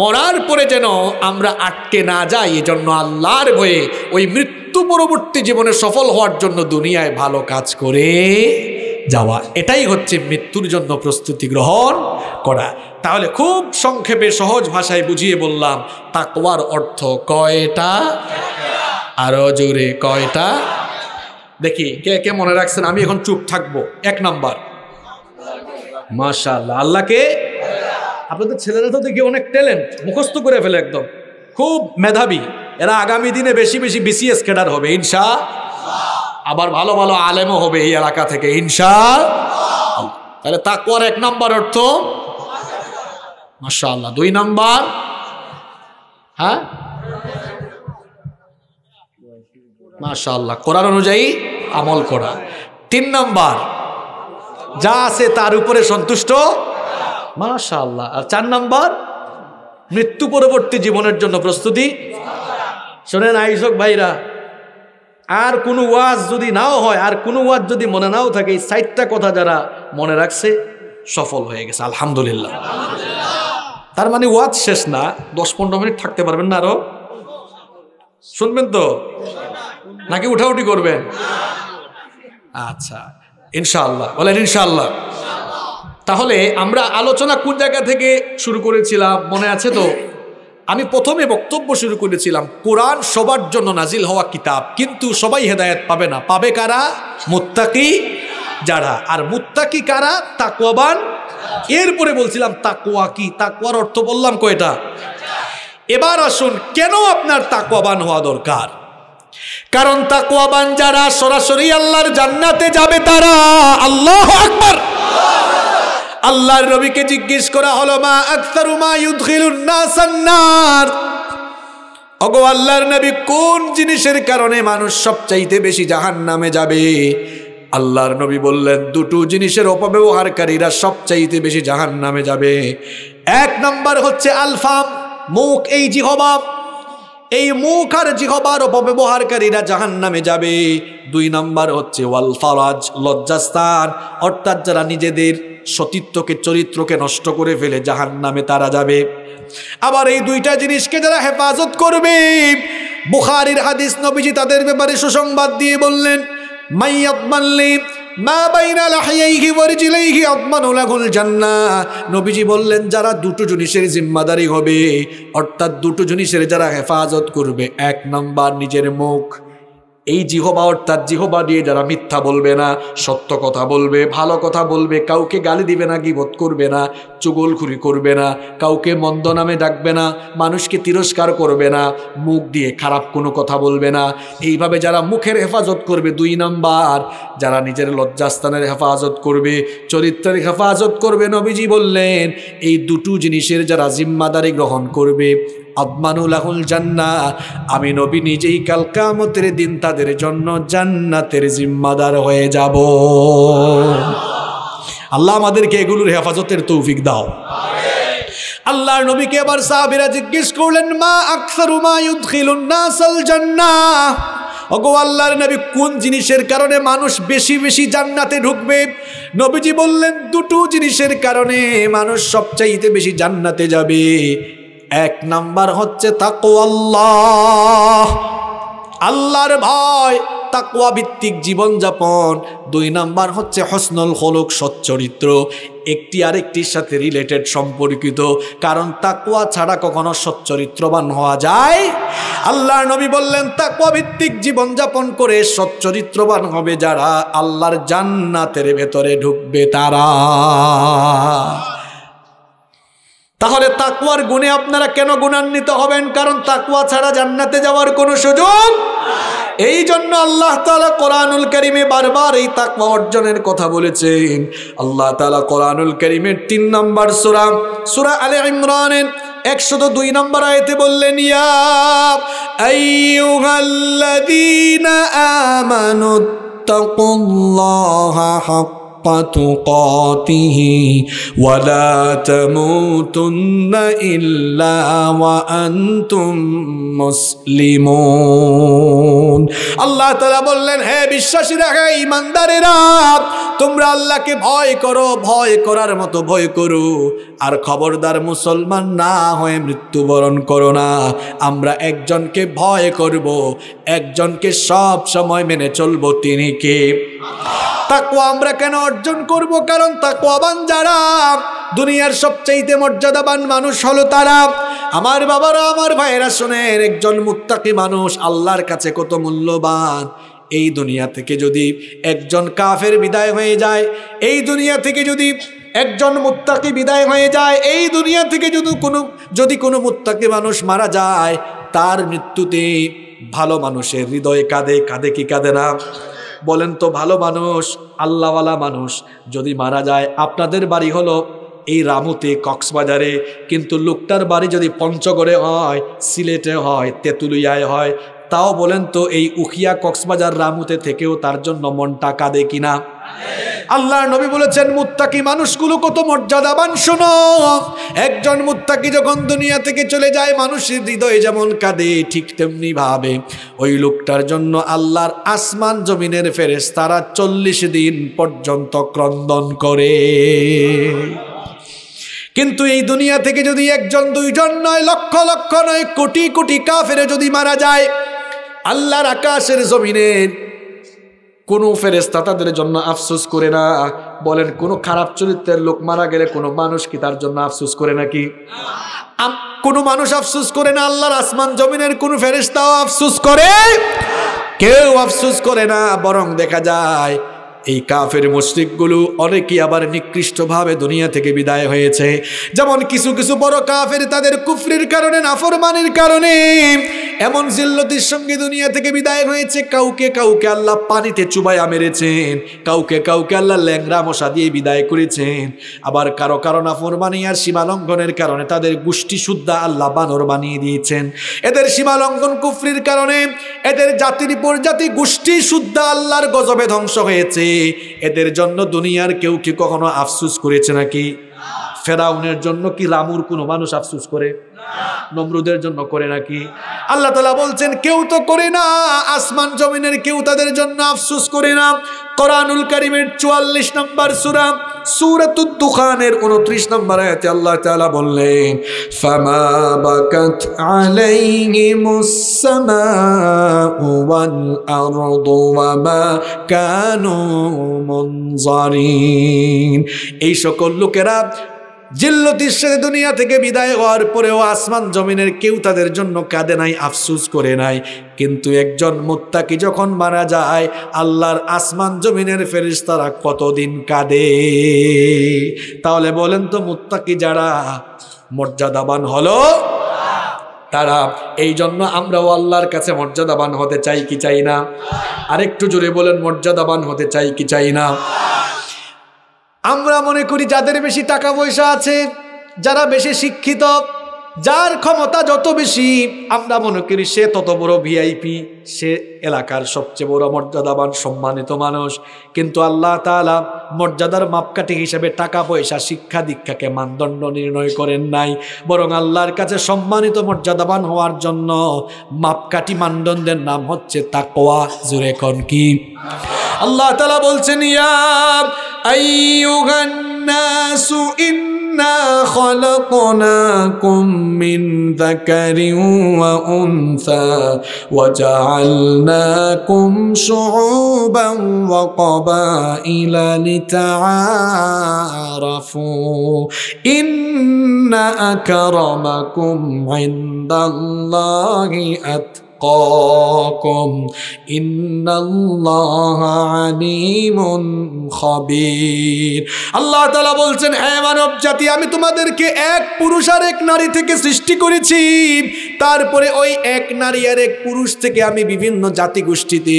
মরার পরে যেন আমরা আটকে না যাই এজন্য আল্লাহর ভয়ে ওই মৃত্যু পরবর্তী জীবনে সফল হওয়ার জন্য দুনিয়ায় ভালো কাজ করে যাওয়া এটাই হচ্ছে মৃত্যুর জন্য প্রস্তুতি গ্রহণ করা তাহলে খুব সংক্ষেপে সহজ ভাষায় বুঝিয়ে বললাম তাকওয়ার অর্থ কয়টা আরো জোরে কয়টা দেখি কে কে মনে রাখছেন আমি এখন চুপ থাকবো এক নাম্বার মাশাল্লাহ আল্লাহকে আপনাদের ছেলেরা তো দেখি অনেক ট্যালেন্ট মুখস্থ করে ফেলে একদম খুব মেধাবী এরা আগামী দিনে বেশি বেশি বিসিএস ক্যাডার হবে ইনশা আবার ভালো ভালো আলেমও হবে এই এলাকা থেকে ইনশা তাহলে তাকুয়ার এক নম্বর অর্থ মাসা আল্লাহ দুই নম্বর হ্যাঁ মাসা আল্লাহ কোরআন অনুযায়ী আমল করা তিন নম্বর যা আছে তার উপরে সন্তুষ্ট মাসা আল্লাহ আর চার নম্বর মৃত্যু পরবর্তী জীবনের জন্য প্রস্তুতি শোনেন আইসক ভাইরা আর কোনো ওয়াজ যদি নাও হয় আর কোনো ওয়াজ যদি মনে নাও থাকে এই সাইটটা কথা যারা মনে রাখছে সফল হয়ে গেছে আলহামদুলিল্লাহ তার মানে ওয়াজ শেষ না দশ পনেরো মিনিট থাকতে পারবেন না আরো শুনবেন তো নাকি উঠাউটি করবেন আচ্ছা ইনশাআল্লাহ বলেন ইনশাআল্লাহ তাহলে আমরা আলোচনা কোন জায়গা থেকে শুরু করেছিলাম মনে আছে তো আমি প্রথমে বক্তব্য শুরু করেছিলাম কোরআন সবার জন্য নাজিল হওয়া কিতাব কিন্তু সবাই হেদায়ত পাবে না পাবে কারা মুত্তাকি যারা আর মুত্তাকি কারা তাকুয়াবান এরপরে বলছিলাম তাকুয়া কি তাকুয়ার অর্থ বললাম কয়টা এবার আসুন কেন আপনার তাকুয়াবান হওয়া দরকার কারণ তাকুয়াবান যারা সরাসরি আল্লাহর জান্নাতে যাবে তারা আল্লাহ আকবার আল্লাহর নবীকে জিজ্ঞেস করা হলো মা আক্তারুমা ইউদ্িলুন্নাসান্নার অগো আল্লাহর নবী কোন জিনিসের কারণে মানুষ সবচাইতে বেশি জাহান নামে যাবে আল্লাহর নবী বললেন দুটো জিনিসের অপব্যবহারকারীরা সবচাইতে বেশি জাহান নামে যাবে এক নম্বর হচ্ছে আলফাম মুখ এই জিহবাব এই মুখ আর জিহবার অপব্যবহারকারীরা জাহান নামে যাবে দুই নম্বর হচ্ছে ওয়াল ফারাজ লজ্জাস্থান অর্থাৎ যারা নিজেদের সতীত্বকে চরিত্রকে নষ্ট করে ফেলে জাহান নামে তারা যাবে আবার এই দুইটা জিনিসকে যারা হেফাজত করবে বুখারির হাদিস নবীজি তাদের ব্যাপারে সুসংবাদ দিয়ে বললেন মাইয়াত মানলে মা বাইনা লাহিয়াইহি ওয়ারিজিলাইহি আদমানুলাহুল জান্নাহ নবীজি বললেন যারা দুটো জিনিসের জিম্মাদারি হবে অর্থাৎ দুটো জিনিসের যারা হেফাজত করবে এক নাম্বার নিজের মুখ এই জিহবা অর্থাৎ জিহবা দিয়ে যারা মিথ্যা বলবে না সত্য কথা বলবে ভালো কথা বলবে কাউকে গালি দিবে না গিবত করবে না চুগলখুরি করবে না কাউকে মন্দ নামে ডাকবে না মানুষকে তিরস্কার করবে না মুখ দিয়ে খারাপ কোনো কথা বলবে না এইভাবে যারা মুখের হেফাজত করবে দুই নাম্বার যারা নিজের লজ্জাস্থানের হেফাজত করবে চরিত্রের হেফাজত করবে নবীজি বললেন এই দুটো জিনিসের যারা জিম্মাদারি গ্রহণ করবে আহুল জান্না আমি নবী নিজেই কাল কামতের দিন তাদের জন্য জান্নাতের জিম্মাদার হয়ে যাব আল্লাহ আমাদেরকে এগুলোর হেফাজতের তৌফিক দাও আল্লাহ নবীকে আবার সাহাবিরা জিজ্ঞেস করলেন মা আকসারুমা ইউদ্খিলুন নাসাল জান্না অগো আল্লাহর নবী কোন জিনিসের কারণে মানুষ বেশি বেশি জান্নাতে ঢুকবে নবীজি বললেন দুটো জিনিসের কারণে মানুষ সবচাইতে বেশি জান্নাতে যাবে এক নাম্বার হচ্ছে আল্লাহ আল্লাহর ভয় তাকুয়া ভিত্তিক জীবনযাপন দুই নাম্বার হচ্ছে হসনল হলুক সচ্চরিত্র একটি আরেকটির সাথে রিলেটেড সম্পর্কিত কারণ তাকুয়া ছাড়া কখনো সচ্চরিত্রবান হওয়া যায় আল্লাহ নবী বললেন তাকুয়া ভিত্তিক জীবনযাপন করে সচ্চরিত্রবান হবে যারা আল্লাহর জান্নাতের ভেতরে ঢুকবে তারা তাহলে তাকুয়ার গুণে আপনারা কেন গুণান্বিত হবেন কারণ তাকুয়া ছাড়া জান্নাতে যাওয়ার কোনো সুযোগ এই জন্য আল্লাহ তালা কোরআনুল করিমে বারবার এই তাকুয়া অর্জনের কথা বলেছেন আল্লাহ তালা কোরআনুল করিমের তিন নম্বর সুরা সুরা আলে ইমরানের তো দুই নম্বর আয়তে বললেন ইয়া আমানুত্তাকুল্লাহ হক حق تقاته ولا تموتن إلا وأنتم مسلمون আল্লাহ তালা বললেন হে বিশ্বাসীরা হে ইমানদারেরা তোমরা আল্লাহকে ভয় করো ভয় করার মতো ভয় করো আর খবরদার মুসলমান না হয়ে মৃত্যুবরণ করো না আমরা একজনকে ভয় করব একজনকে সব সময় মেনে চলবো তিনি কে তাকুয়া আমরা কেন অর্জন করব কারণ তাকুয়াবান যারা দুনিয়ার সবচেয়ে মর্যাদাবান মানুষ হলো তারা আমার বাবারা আমার ভাইয়েরা শোনেন একজন মুক্তাকি মানুষ আল্লাহর কাছে কত মূল্যবান এই দুনিয়া থেকে যদি একজন কাফের বিদায় হয়ে যায় এই দুনিয়া থেকে যদি একজন মুত্তাকি বিদায় হয়ে যায় এই দুনিয়া থেকে যদি কোনো যদি কোনো মুত্তাকি মানুষ মারা যায় তার মৃত্যুতে ভালো মানুষের হৃদয়ে কাঁদে কাঁদে কি কাঁদে না বলেন তো ভালো মানুষ আল্লাহওয়ালা মানুষ যদি মারা যায় আপনাদের বাড়ি হলো এই রামুতে কক্সবাজারে কিন্তু লোকটার বাড়ি যদি পঞ্চগড়ে হয় সিলেটে হয় তেঁতুলিয়ায় হয় তাও বলেন তো এই উখিয়া কক্সবাজার রামুতে থেকেও তার জন্য মনটা কাঁদে কিনা আল্লাহ নবী বলেছেন মুত্তাকি মানুষগুলো কত মর্যাদাবান শোনো একজন মুত্তাকি যখন দুনিয়া থেকে চলে যায় মানুষের হৃদয়ে যেমন কাঁদে ঠিক তেমনি ভাবে ওই লোকটার জন্য আল্লাহর আসমান জমিনের ফেরেস তারা চল্লিশ দিন পর্যন্ত ক্রন্দন করে কিন্তু এই দুনিয়া থেকে যদি একজন দুইজন নয় লক্ষ লক্ষ নয় কোটি কোটি কাফেরে যদি মারা যায় আল্লাহর আকাশের জমিনে কোনো ফেরেস্তা তাদের জন্য আফসোস করে না বলেন কোনো খারাপ চরিত্রের লোক মারা গেলে কোনো মানুষ কি তার জন্য আফসোস করে নাকি কোনো মানুষ আফসোস করে না আল্লাহর আসমান জমিনের কোনো ফেরেস্তাও আফসোস করে কেউ আফসোস করে না বরং দেখা যায় এই কাফের মুশ্রিকগুলো অনেকেই আবার নিকৃষ্টভাবে দুনিয়া থেকে বিদায় হয়েছে যেমন কিছু কিছু বড় কাফের তাদের কুফরির কারণে নাফরমানির কারণে এমন জিল্লতির সঙ্গে দুনিয়া থেকে বিদায় হয়েছে কাউকে কাউকে আল্লাহ পানিতে চুবায়া মেরেছেন কাউকে কাউকে আল্লাহ ল্যাংরা মশা দিয়ে বিদায় করেছেন আবার কারো কারো নাফরমানি আর সীমালঙ্ঘনের কারণে তাদের গোষ্ঠী সুদ্ধা আল্লাহ বানর বানিয়ে দিয়েছেন এদের সীমালঙ্ঘন কুফরির কারণে এদের জাতির পর জাতি গোষ্ঠী সুদ্ধা আল্লাহর গজবে ধ্বংস হয়েছে এদের জন্য দুনিয়ার কেউ কি কখনো আফসুস করেছে নাকি ফেরাউনের জন্য কি রামুর কোনো মানুষ আফসুস করে নমরুদের জন্য করে নাকি আল্লাহ তালা বলছেন কেউ তো করে না আসমান জমিনের কেউ তাদের জন্য আফসুস করে না করানুল করিমের চুয়াল্লিশ নম্বর সুরা নম্বর বললেন এই সকল লোকেরা জিল্লতির সাথে দুনিয়া থেকে বিদায় হওয়ার পরেও আসমান জমিনের কেউ তাদের জন্য কাঁদে নাই আফসুস করে নাই কিন্তু একজন মোত্তাকি যখন মারা যায় আল্লাহর আসমান জমিনের ফেরিস্তারা কতদিন কাঁদে তাহলে বলেন তো মোত্তাকি যারা মর্যাদাবান হলো তারা এই জন্য আমরাও আল্লাহর কাছে মর্যাদাবান হতে চাই কি চাই না আরেকটু জোরে বলেন মর্যাদাবান হতে চাই কি চাই না আমরা মনে করি যাদের বেশি টাকা পয়সা আছে যারা বেশি শিক্ষিত যার ক্ষমতা যত বেশি আমরা মনে করি সে তত বড় ভিআইপি সে এলাকার সবচেয়ে বড় মর্যাদাবান সম্মানিত মানুষ কিন্তু আল্লাহ তালা মর্যাদার মাপকাঠি হিসেবে টাকা পয়সা শিক্ষা দীক্ষাকে মানদণ্ড নির্ণয় করেন নাই বরং আল্লাহর কাছে সম্মানিত মর্যাদাবান হওয়ার জন্য মাপকাঠি মানদণ্ডের নাম হচ্ছে তাকোয়া জুরে কন কি আল্লাহ তালা বলছেন ইয়াব আইয়ুগান্নাসু ইন إنا خلقناكم جعلناكم شعوبا وقبائل لتعارفوا إن أكرمكم عند الله أتقاكم أتقاكم إن الله عليم خبير আল্লাহ তালা বলছেন হে মানবজাতি জাতি আমি তোমাদেরকে এক পুরুষ আর এক নারী থেকে সৃষ্টি করেছি তারপরে ওই এক নারী আর এক পুরুষ থেকে আমি বিভিন্ন জাতি গোষ্ঠীতে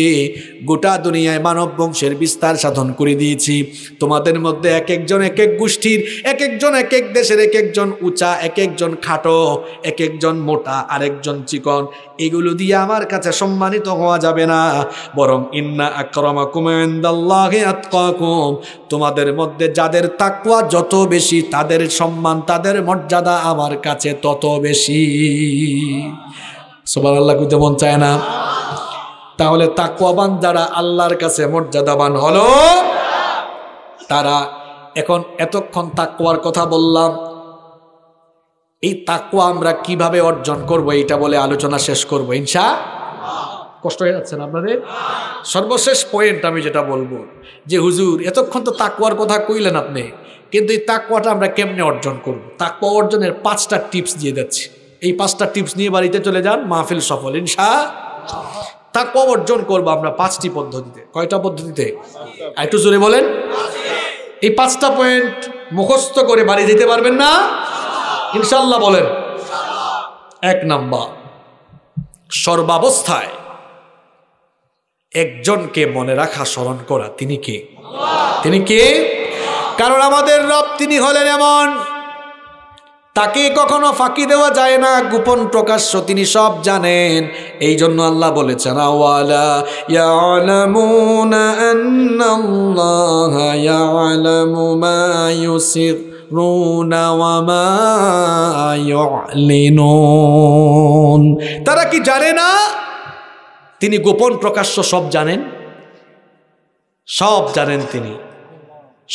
গোটা দুনিয়ায় মানব বংশের বিস্তার সাধন করে দিয়েছি তোমাদের মধ্যে এক একজন এক এক গোষ্ঠীর এক একজন এক এক দেশের এক একজন উঁচা এক একজন খাটো এক একজন মোটা আরেকজন চিকন এগুলো দিয়ে আমার কাছে সম্মানিত হওয়া যাবে না বরং ইন্না আক্রমা কুমেন্দাল্লাহে আতকুম তোমাদের মধ্যে যাদের তাকুয়া যত বেশি তাদের সম্মান তাদের মর্যাদা আমার কাছে তত বেশি সবার আল্লাহ কুতে মন চায় না তাহলে তাকুয়াবান যারা আল্লাহর কাছে মর্যাদাবান হলো তারা এখন এতক্ষণ তাকুয়ার কথা বললাম এই তাকুয়া আমরা কিভাবে অর্জন করব এটা বলে আলোচনা শেষ করব ইনশা কষ্ট হয়ে যাচ্ছে না আপনাদের সর্বশেষ পয়েন্ট আমি যেটা বলবো যে হুজুর এতক্ষণ তো তাকুয়ার কথা কইলেন আপনি কিন্তু এই তাকুয়াটা আমরা কেমনে অর্জন করব তাকুয়া অর্জনের পাঁচটা টিপস দিয়ে যাচ্ছি এই পাঁচটা টিপস নিয়ে বাড়িতে চলে যান মাহফিল সফল ইনশা তাকুয়া অর্জন করবো আমরা পাঁচটি পদ্ধতিতে কয়টা পদ্ধতিতে একটু জোরে বলেন এই পাঁচটা পয়েন্ট মুখস্থ করে বাড়ি যেতে পারবেন না ইনশাল্লাহ বলেন এক নাম্বার সর্বাবস্থায় একজনকে মনে রাখা স্মরণ করা তিনি কে তিনি কে কারণ আমাদের রব তিনি হলেন এমন তাকে কখনো ফাঁকি দেওয়া যায় না গোপন প্রকাশ্য তিনি সব জানেন এই জন্য আল্লাহ বলেছেন আওয়ালা তারা কি জানে না তিনি গোপন প্রকাশ্য সব জানেন সব জানেন তিনি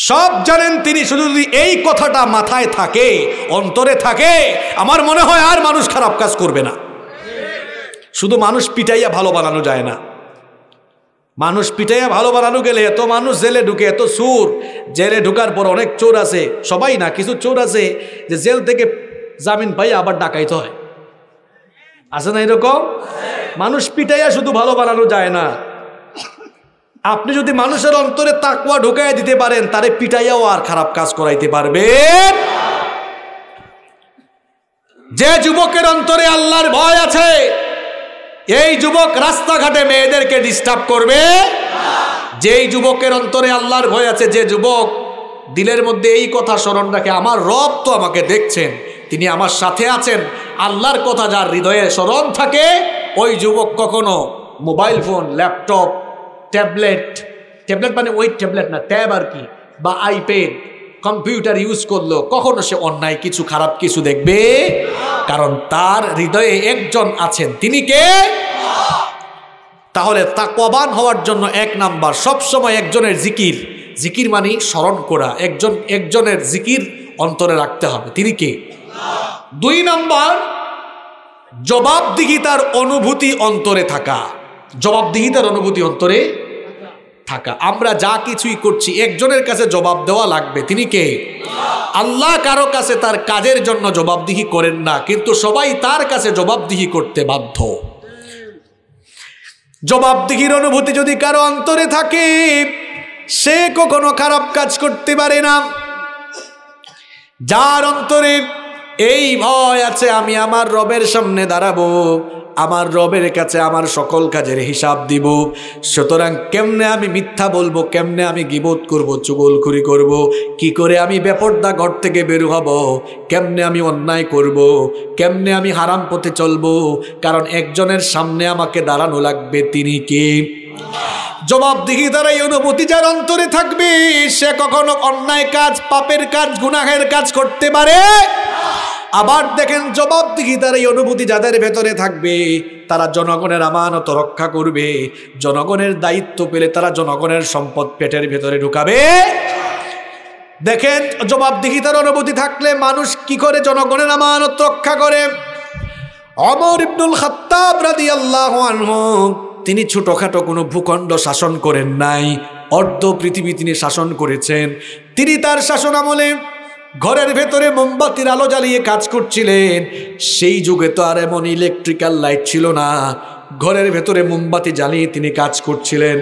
সব জানেন তিনি শুধু যদি এই কথাটা মাথায় থাকে অন্তরে থাকে আমার মনে হয় আর মানুষ খারাপ কাজ করবে না শুধু মানুষ পিটাইয়া ভালো বানানো যায় না মানুষ পিটাইয়া ভালো বানানো গেলে এত মানুষ জেলে ঢুকে এত সুর জেলে ঢুকার পর অনেক চোর আছে সবাই না কিছু চোর আছে যে জেল থেকে জামিন পাই আবার ডাকাইতে হয় আছে না এরকম মানুষ পিটাইয়া শুধু ভালো বানানো যায় না আপনি যদি মানুষের অন্তরে তাকুয়া ঢুকাইয়া দিতে পারেন তারে পিটাইয়াও আর খারাপ কাজ করাইতে পারবে যে যুবকের অন্তরে আল্লাহর ভয় আছে এই যুবক রাস্তাঘাটে মেয়েদেরকে ডিস্টার্ব করবে যেই যুবকের অন্তরে আল্লাহর ভয় আছে যে যুবক দিলের মধ্যে এই কথা স্মরণ রাখে আমার রব তো আমাকে দেখছেন তিনি আমার সাথে আছেন আল্লাহর কথা যার হৃদয়ে স্মরণ থাকে ওই যুবক কখনো mobile phone laptop tablet tablet মানে ওই ট্যাবলেট না ট্যাব আর কি বা আইপ্যাড কম্পিউটার ইউজ করলো কখনো সে অন্যায় কিছু খারাপ কিছু দেখবে কারণ তার হৃদয়ে একজন আছেন তিনি কে তাহলে কবান হওয়ার জন্য এক নাম্বার সবসময় একজনের জিকির জিকির মানে স্মরণ করা একজন একজনের জিকির অন্তরে রাখতে হবে তিনি কে দুই নাম্বার জবাবদিহিতার অনুভূতি অন্তরে থাকা জবাবদিহিতার অনুভূতি অন্তরে থাকা আমরা যা কিছুই করছি একজনের কাছে জবাব দেওয়া লাগবে তিনি কে আল্লাহ কারো কাছে তার কাজের জন্য জবাবদিহি করেন না কিন্তু সবাই তার কাছে জবাবদিহি করতে বাধ্য জবাবদিহির অনুভূতি যদি কারো অন্তরে থাকে সে কখনো খারাপ কাজ করতে পারে না যার অন্তরে এই ভয় আছে আমি আমার রবের সামনে দাঁড়াবো আমার রবের কাছে আমার সকল কাজের হিসাব দিব সুতরাং কেমনে আমি মিথ্যা বলবো কেমনে আমি গিবোধ করব চুগলখুরি করব কি করে আমি বেপর্দা ঘর থেকে বের হব কেমনে আমি অন্যায় করব কেমনে আমি হারাম পথে চলব কারণ একজনের সামনে আমাকে দাঁড়ানো লাগবে তিনি কে জবাবদিহি দ্বারা এই অনুভূতি যার অন্তরে থাকবে সে কখনো অন্যায় কাজ পাপের কাজ গুনাহের কাজ করতে পারে আবার দেখেন তার এই অনুভূতি যাদের ভেতরে থাকবে তারা জনগণের আমানত রক্ষা করবে জনগণের দায়িত্ব পেলে তারা জনগণের সম্পদ পেটের ভেতরে ঢুকাবে দেখেন তার অনুভূতি থাকলে মানুষ কি করে জনগণের আমানত রক্ষা করে অমর ইবনুল খাত্তাব রাদি আল্লাহ তিনি ছোটোখাটো কোনো ভূখণ্ড শাসন করেন নাই অর্ধ পৃথিবী তিনি শাসন করেছেন তিনি তার শাসন আমলে ঘরের ভেতরে মোমবাতির আলো জ্বালিয়ে কাজ করছিলেন সেই যুগে তো আর এমন ইলেকট্রিক্যাল লাইট ছিল না ঘরের ভেতরে মোমবাতি জ্বালিয়ে তিনি কাজ করছিলেন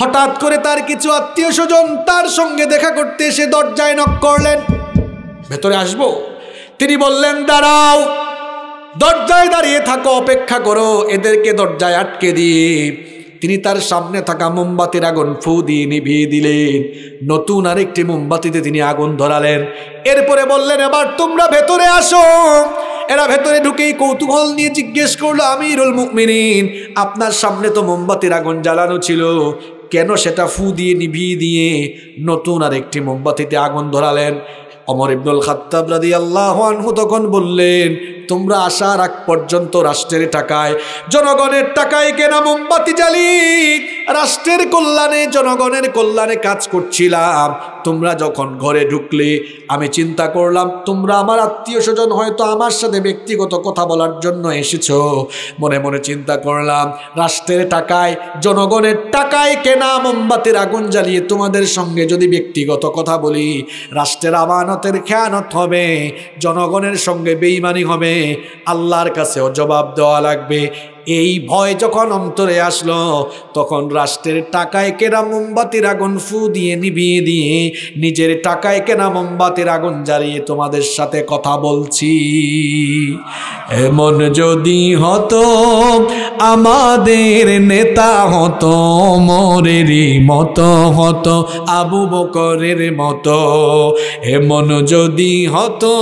হঠাৎ করে তার কিছু আত্মীয় স্বজন তার সঙ্গে দেখা করতে এসে দরজায় নক করলেন ভেতরে আসবো তিনি বললেন দাঁড়াও দরজায় দাঁড়িয়ে থাকো অপেক্ষা করো এদেরকে দরজায় আটকে দিয়ে তিনি তার সামনে থাকা মোমবাতির আগুন ফু দিয়ে নিভিয়ে দিলেন নতুন আরেকটি মোমবাতিতে তিনি আগুন ধরালেন এরপরে বললেন এবার তোমরা ভেতরে আসো এরা ভেতরে ঢুকেই কৌতূহল নিয়ে জিজ্ঞেস করলো আমি রুল মুকমিনিন আপনার সামনে তো মোমবাতির আগুন জ্বালানো ছিল কেন সেটা ফু দিয়ে নিভিয়ে দিয়ে নতুন আর একটি মোমবাতিতে আগুন ধরালেন অমর ইবনুল খাত্তাব রাদি আল্লাহ আনহু তখন বললেন তোমরা আসার আগ পর্যন্ত রাষ্ট্রের টাকায় জনগণের টাকায় কেনা মোমবাতি জ্বালি রাষ্ট্রের কল্যাণে জনগণের কল্যাণে কাজ করছিলাম তোমরা যখন ঘরে ঢুকলে আমি চিন্তা করলাম তোমরা আমার আত্মীয় স্বজন হয়তো আমার সাথে ব্যক্তিগত কথা বলার জন্য এসেছো মনে মনে চিন্তা করলাম রাষ্ট্রের টাকায় জনগণের টাকায় কেনা মোমবাতির আগুন জ্বালিয়ে তোমাদের সঙ্গে যদি ব্যক্তিগত কথা বলি রাষ্ট্রের আমানতের খেয়ানত হবে জনগণের সঙ্গে বেইমানি হবে আল্লাহর কাছেও জবাব দেওয়া লাগবে এই ভয় যখন অন্তরে আসলো তখন রাষ্ট্রের টাকায় কেনা মোমবাতির আগুন ফু দিয়ে নিভিয়ে দিয়ে নিজের টাকায় কেনা মোমবাতির আগুন জ্বালিয়ে তোমাদের সাথে কথা বলছি এমন যদি হতো আমাদের নেতা হতো মোরেরই মতো হতো আবু বকরের মতো এমন যদি হতো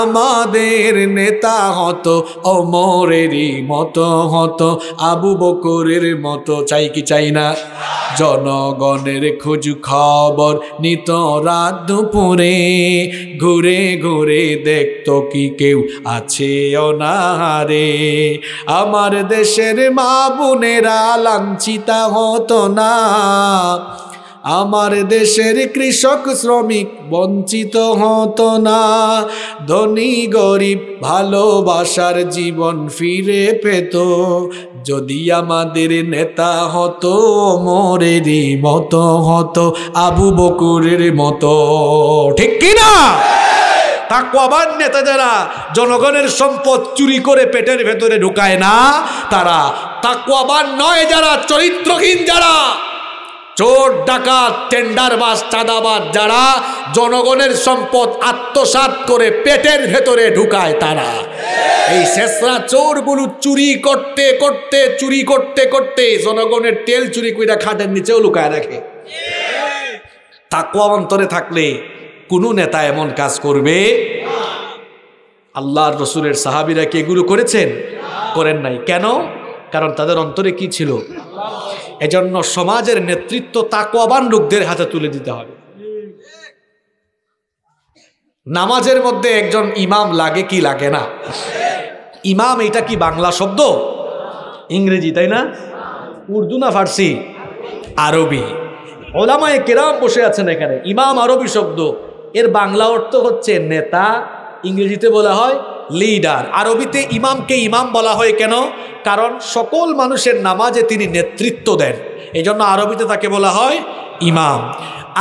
আমাদের নেতা হতো অমরেরই মতো মতো হতো আবু বকরের মতো চাই কি চাই না জনগণের খোঁজ খবর নিত রাত দুপুরে ঘুরে ঘুরে দেখতো কি কেউ আছে অনাহারে আমার দেশের মা বোনেরা লাঞ্ছিতা হতো না আমার দেশের কৃষক শ্রমিক বঞ্চিত হতো না ধনী গরিব ভালোবাসার জীবন ফিরে পেত যদি আমাদের নেতা হতো মোরেরই মতো হতো আবু বকুরের মতো ঠিক কিনা তাকওয়াবান নেতা যারা জনগণের সম্পদ চুরি করে পেটের ভেতরে ঢুকায় না তারা তাকওয়াবান নয় যারা চরিত্রহীন যারা চোর ডাকাত বাস চাঁদাবাজ যারা জনগণের সম্পদ আত্মসাত করে পেটের ভেতরে ঢুকায় তারা এই শেষরা চোরগুলো চুরি করতে করতে চুরি করতে করতে জনগণের তেল চুরি কইরা খাটের নিচেও লুকায় রাখে তাকুয়া অন্তরে থাকলে কোনো নেতা এমন কাজ করবে আল্লাহর রসুলের সাহাবিরা কি এগুলো করেছেন করেন নাই কেন কারণ তাদের অন্তরে কি ছিল এজন্য সমাজের নেতৃত্ব তাকোয়াবান লোকদের হাতে তুলে দিতে হবে নামাজের মধ্যে একজন ইমাম লাগে কি লাগে না ইমাম এটা কি বাংলা শব্দ ইংরেজি তাই না উর্দু না ফার্সি আরবি ওলামায় কেরাম বসে আছেন এখানে ইমাম আরবি শব্দ এর বাংলা অর্থ হচ্ছে নেতা ইংরেজিতে বলা হয় লিডার আরবিতে ইমামকে ইমাম বলা হয় কেন কারণ সকল মানুষের নামাজে তিনি নেতৃত্ব দেন এই জন্য আরবিতে তাকে বলা হয় ইমাম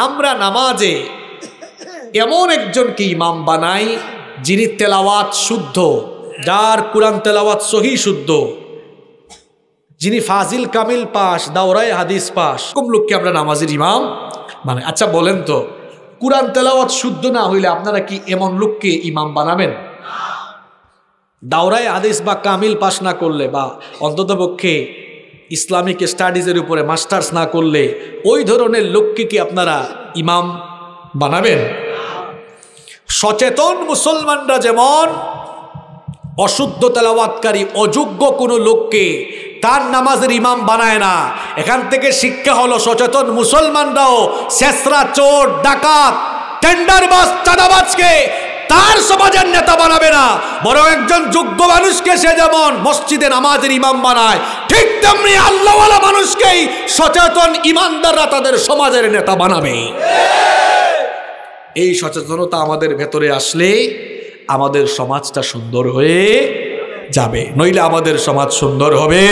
আমরা নামাজে এমন একজনকে ইমাম বানাই যিনি তেলাওয়াত শুদ্ধ যার কুরান তেলাওয়াত সহি শুদ্ধ যিনি ফাজিল কামিল পাস দাওরায় হাদিস পাস কম লোককে আমরা নামাজের ইমাম মানে আচ্ছা বলেন তো কুরান তেলাওয়াত শুদ্ধ না হইলে আপনারা কি এমন লোককে ইমাম বানাবেন দাওরায় আদেশ বা কামিল পাশ না করলে বা অন্ততপক্ষে ইসলামিক স্টাডিজের উপরে মাস্টার্স না করলে ওই ধরনের লোককে কি আপনারা ইমাম বানাবেন সচেতন মুসলমানরা যেমন অশুদ্ধ তেলাওয়াতকারী অযোগ্য কোনো লোককে তার নামাজের ইমাম বানায় না এখান থেকে শিক্ষা হলো সচেতন মুসলমানরাও শেষরা চোর ডাকাত বাস চাঁদাবাজকে তার সমাজের নেতা বানাবে না বড় একজন যোগ্য মানুষকে সে যেমন মসজিদে নামাজের ইমাম বানায় ঠিক তেমনি আল্লাহওয়ালা মানুষকেই সচেতন ইমানদাররা তাদের সমাজের নেতা বানাবে এই সচেতনতা আমাদের ভেতরে আসলে আমাদের সমাজটা সুন্দর হয়ে যাবে নইলে আমাদের সমাজ সুন্দর হবে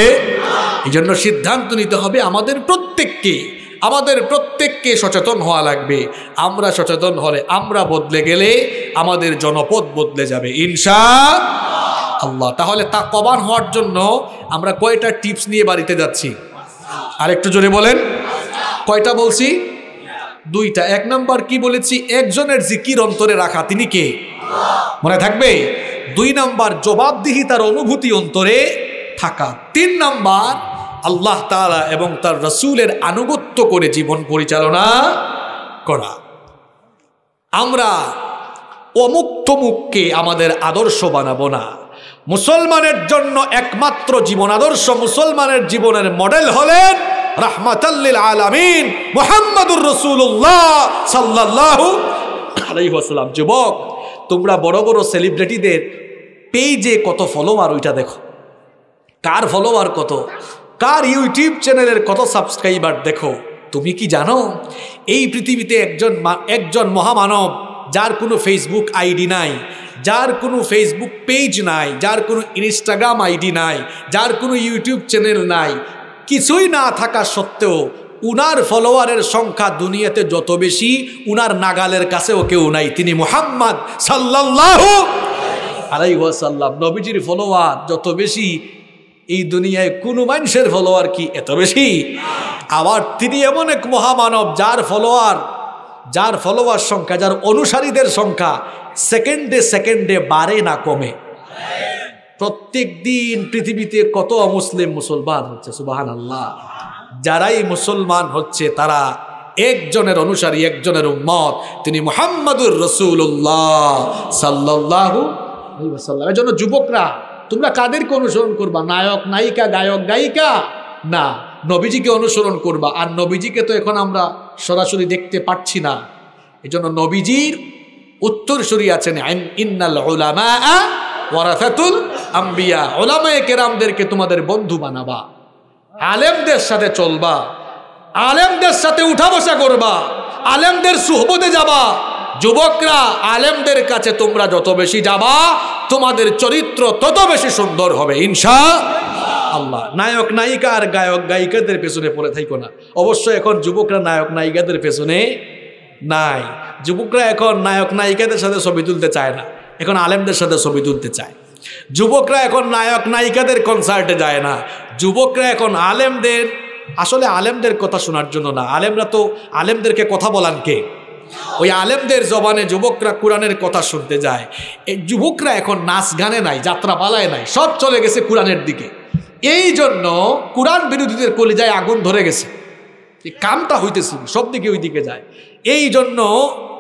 এই জন্য সিদ্ধান্ত নিতে হবে আমাদের প্রত্যেককে আমাদের প্রত্যেককে সচেতন হওয়া লাগবে আমরা সচেতন হলে আমরা বদলে গেলে আমাদের জনপদ বদলে যাবে ইনশা আল্লাহ তাহলে তা কবান হওয়ার জন্য আমরা কয়টা টিপস নিয়ে বাড়িতে যাচ্ছি আরেকটু জোরে বলেন কয়টা বলছি দুইটা এক নাম্বার কি বলেছি একজনের জিকির অন্তরে রাখা তিনি কে মনে থাকবে দুই নাম্বার জবাবদিহিতার অনুভূতি অন্তরে থাকা তিন নাম্বার আল্লাহ তালা এবং তার রসুলের আনুগত্য করে জীবন পরিচালনা করা আমরা অমুক তমুককে আমাদের আদর্শ বানাবো না মুসলমানের জন্য একমাত্র জীবন আদর্শ মুসলমানের জীবনের মডেল হলেন রাহমাতাল্লিল আলামিন মোহাম্মদুর রসুল্লাহ সাল্লাহু আলাইহাসলাম যুবক তোমরা বড় বড় সেলিব্রিটিদের পেজে কত ফলোয়ার ওইটা দেখো কার ফলোয়ার কত কার ইউটিউব চ্যানেলের কত সাবস্ক্রাইবার দেখো তুমি কি জানো এই পৃথিবীতে একজন একজন মহামানব যার কোনো ফেসবুক আইডি নাই যার কোনো ফেসবুক পেজ নাই যার কোনো ইনস্টাগ্রাম আইডি নাই যার কোনো ইউটিউব চ্যানেল নাই কিছুই না থাকা সত্ত্বেও উনার ফলোয়ারের সংখ্যা দুনিয়াতে যত বেশি উনার নাগালের কাছেও কেউ নাই তিনি মোহাম্মদ সাল্লাহ আলাই ওয়াসাল্লাম নবীজির ফলোয়ার যত বেশি এই দুনিয়ায় কোনো মানুষের ফলোয়ার কি এত বেশি আবার তিনি এমন এক মহামানব যার ফলোয়ার যার ফলোয়ার সংখ্যা যার অনুসারীদের সংখ্যা সেকেন্ডে সেকেন্ডে বাড়ে না কমে প্রত্যেক দিন পৃথিবীতে কত মুসলিম মুসলমান হচ্ছে সুবাহান আল্লাহ যারাই মুসলমান হচ্ছে তারা একজনের অনুসারী একজনের উম্মত তিনি মোহাম্মদুর রসুল্লাহ সাল্লাহ জন্য যুবকরা তোমরা কাদেরকে অনুসরণ করবা নায়ক নায়িকা গায়ক গায়িকা না নবীজিকে অনুসরণ করবা আর নবীজিকে তো এখন আমরা সরাসরি দেখতে পাচ্ছি না এই জন্য নবীজির উত্তরসূরি আছেন ইন্নাল আম্বিয়া ওলামায়ে কেরামদেরকে তোমাদের বন্ধু বানাবা আলেমদের সাথে চলবা আলেমদের সাথে উঠা বসা করবা আলেমদের সুহবতে যাবা যুবকরা আলেমদের কাছে তোমরা যত বেশি যাবা তোমাদের চরিত্র তত বেশি সুন্দর হবে ইনশা আল্লাহ নায়ক নায়িকা আর গায়ক গায়িকাদের পেছনে পড়ে থাকো না অবশ্য এখন যুবকরা নায়ক নায়িকাদের পেছনে নাই যুবকরা এখন নায়ক নায়িকাদের সাথে ছবি তুলতে চায় না এখন আলেমদের সাথে ছবি তুলতে চায় যুবকরা এখন নায়ক নায়িকাদের কনসার্টে যায় না যুবকরা এখন আলেমদের আসলে আলেমদের কথা শোনার জন্য না আলেমরা তো আলেমদেরকে কথা বলান কে ওই আলেমদের জবানে যুবকরা কোরআনের কথা শুনতে যায় এই যুবকরা এখন নাচ গানে নাই যাত্রা পালায় নাই সব চলে গেছে কোরআনের দিকে এই জন্য কোরআন বিরোধীদের কলিজায় আগুন ধরে গেছে এই কামটা হইতেছিল সব দিকে ওই দিকে যায় এই জন্য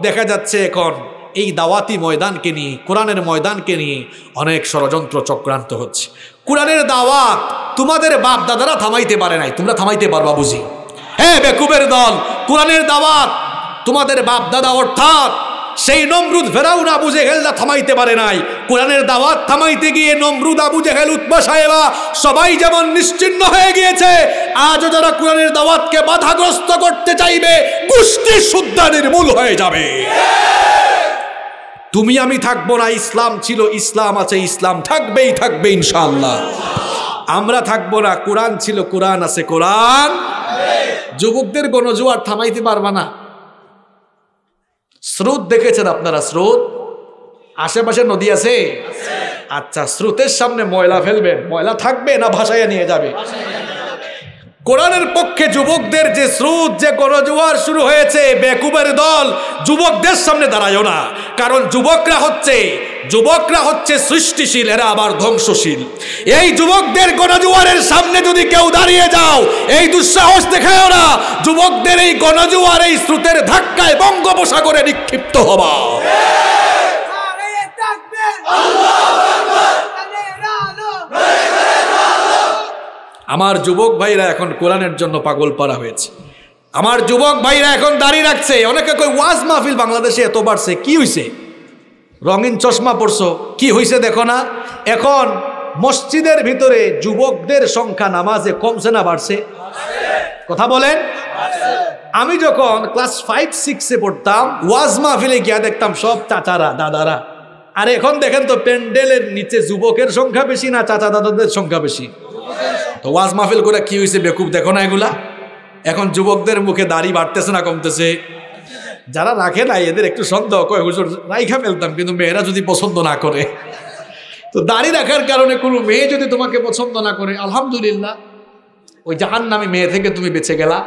দেখা যাচ্ছে এখন এই দাওয়াতি ময়দানকে নিয়ে কোরআনের ময়দানকে নিয়ে অনেক ষড়যন্ত্র চক্রান্ত হচ্ছে কোরআনের দাওয়াত তোমাদের বাপ দাদারা থামাইতে পারে নাই তোমরা থামাইতে পারবা বুঝি হ্যাঁ বেকুবের দল কোরআনের দাওয়াত তোমাদের বাপ দাদা অর্থাৎ সেই নমরুদ না বুঝে হেলদা থামাইতে পারে নাই কোরআনের দাওয়াত থামাইতে গিয়ে নমরুদ আবু জেহেল উৎপা সাহেবা সবাই যেমন নিশ্চিন্ন হয়ে গিয়েছে আজও যারা কোরআনের দাওয়াতকে বাধাগ্রস্ত করতে চাইবে কুষ্টি সুদ্দা নির্মূল হয়ে যাবে তুমি আমি থাকবো না ইসলাম ছিল ইসলাম আছে ইসলাম থাকবেই থাকবে ইনশাল্লাহ আমরা থাকবো না কোরআন ছিল কোরআন আছে কোরআন যুবকদের গণজোয়ার থামাইতে পারবা না স্রোত দেখেছেন আপনারা স্রোত আশেপাশে নদী আছে আচ্ছা স্রোতের সামনে ময়লা ফেলবেন ময়লা থাকবে না ভাসাইয়া নিয়ে যাবে কোরআনের পক্ষে যুবকদের যে স্রোত যে গরজোয়ার শুরু হয়েছে বেকুবের দল যুবকদের সামনে দাঁড়ায়ও না কারণ যুবকরা হচ্ছে যুবকরা হচ্ছে সৃষ্টিশীল এরা আবার ধ্বংসশীল এই যুবকদের গণজোয়ারের সামনে যদি কেউ দাঁড়িয়ে যাও এই দুঃসাহস দেখায় না যুবকদের এই গণজোয়ার এই স্রোতের ধাক্কায় বঙ্গোপসাগরে নিক্ষিপ্ত হবা আমার যুবক ভাইরা এখন কোরআনের জন্য পাগল পারা হয়েছে আমার যুবক ভাইরা এখন দাঁড়িয়ে রাখছে অনেকে কই ওয়াজ মাহফিল বাংলাদেশে এত বাড়ছে কি হইছে রঙিন চশমা পড়ছো কি হইছে দেখো না এখন মসজিদের ভিতরে যুবকদের সংখ্যা নামাজে কমছে না বাড়ছে কথা বলেন আমি যখন ক্লাস ফাইভ সিক্সে পড়তাম ওয়াজ মাহফিলে গিয়া দেখতাম সব চাচারা দাদারা আর এখন দেখেন তো প্যান্ডেলের নিচে যুবকের সংখ্যা বেশি না চাচা দাদাদের সংখ্যা বেশি তো ওয়াজ মাহফিল করে কি হয়েছে বেকুব দেখো না এগুলা এখন যুবকদের মুখে দাড়ি বাড়তেছে না কমতেছে যারা রাখে না এদের একটু সন্দেহ কয় হুজুর রাইখা ফেলতাম কিন্তু মেয়েরা যদি পছন্দ না করে তো দাড়ি রাখার কারণে কোনো মেয়ে যদি তোমাকে পছন্দ না করে আলহামদুলিল্লাহ ওই জাহান নামে মেয়ে থেকে তুমি বেঁচে গেলা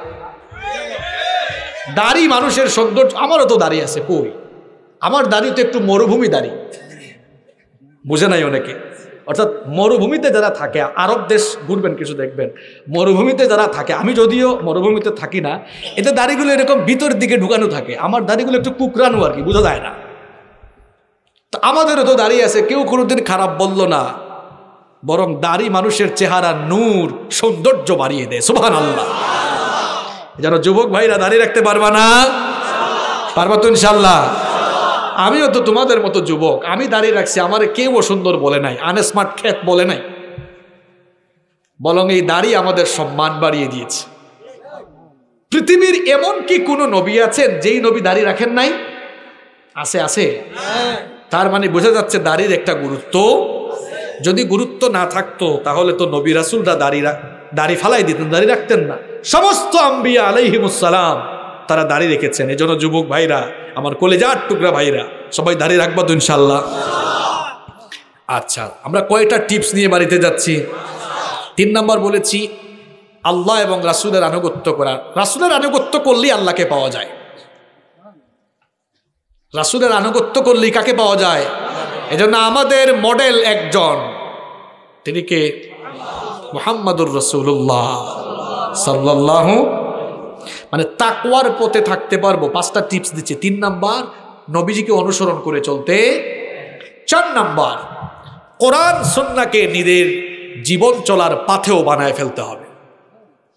দাড়ি মানুষের সৌন্দর্য আমারও তো দাঁড়িয়ে আছে কই আমার দাড়ি তো একটু মরুভূমি দাড়ি বুঝে নাই অনেকে অর্থাৎ মরুভূমিতে যারা থাকে আরব দেশ ঘুরবেন কিছু দেখবেন মরুভূমিতে যারা থাকে আমি যদিও মরুভূমিতে থাকি না এতে দাড়িগুলো এরকম ভিতর দিকে ঢুকানো থাকে আমার দাড়িগুলো একটু কুকরানো আর কি বোঝা যায় না তো আমাদেরও তো দাঁড়িয়ে আছে কেউ কোনোদিন খারাপ বলল না বরং দাড়ি মানুষের চেহারা নূর সৌন্দর্য বাড়িয়ে দেয় সুভান আল্লাহ যেন যুবক ভাইরা দাঁড়িয়ে রাখতে পারবা না পারবা তো ইনশাল্লাহ আমিও তো তোমাদের মতো যুবক আমি দাঁড়িয়ে রাখছি আমার কেউ সুন্দর বলে নাই আনস্মার্ট খ্যাত বলে নাই বলং এই দাড়ি আমাদের সম্মান বাড়িয়ে দিয়েছে পৃথিবীর এমন কি কোনো নবী আছেন যেই নবী দাড়ি রাখেন নাই আছে আছে তার মানে বোঝা যাচ্ছে দাড়ির একটা গুরুত্ব যদি গুরুত্ব না থাকতো তাহলে তো নবী রাসুলরা দাড়ি দাড়ি ফালাই দিতেন দাড়ি রাখতেন না সমস্ত আম্বিয়া আলাইহিমুসালাম তারা দাঁড়িয়ে রেখেছেন এই জন্য যুবক ভাইরা আমার কলেজার টুকরা ভাইরা সবাই দাঁড়িয়ে রাখবা তো ইনশাল্লাহ আচ্ছা আমরা কয়টা টিপস নিয়ে বাড়িতে যাচ্ছি তিন নম্বর বলেছি আল্লাহ এবং রাসুলের আনুগত্য করা রাসুলের আনুগত্য করলেই আল্লাহকে পাওয়া যায় রাসুলের আনুগত্য করলেই কাকে পাওয়া যায় এজন্য আমাদের মডেল একজন তিনি কে মোহাম্মদুর রসুল্লাহ সাল্লাহ মানে তাকওয়ার পথে থাকতে পারবো পাঁচটা টিপস দিচ্ছে তিন নাম্বার নবীজিকে অনুসরণ করে চলতে চার নাম্বার কোরআন সন্নাকে নিজের জীবন চলার পাথেও বানায় ফেলতে হবে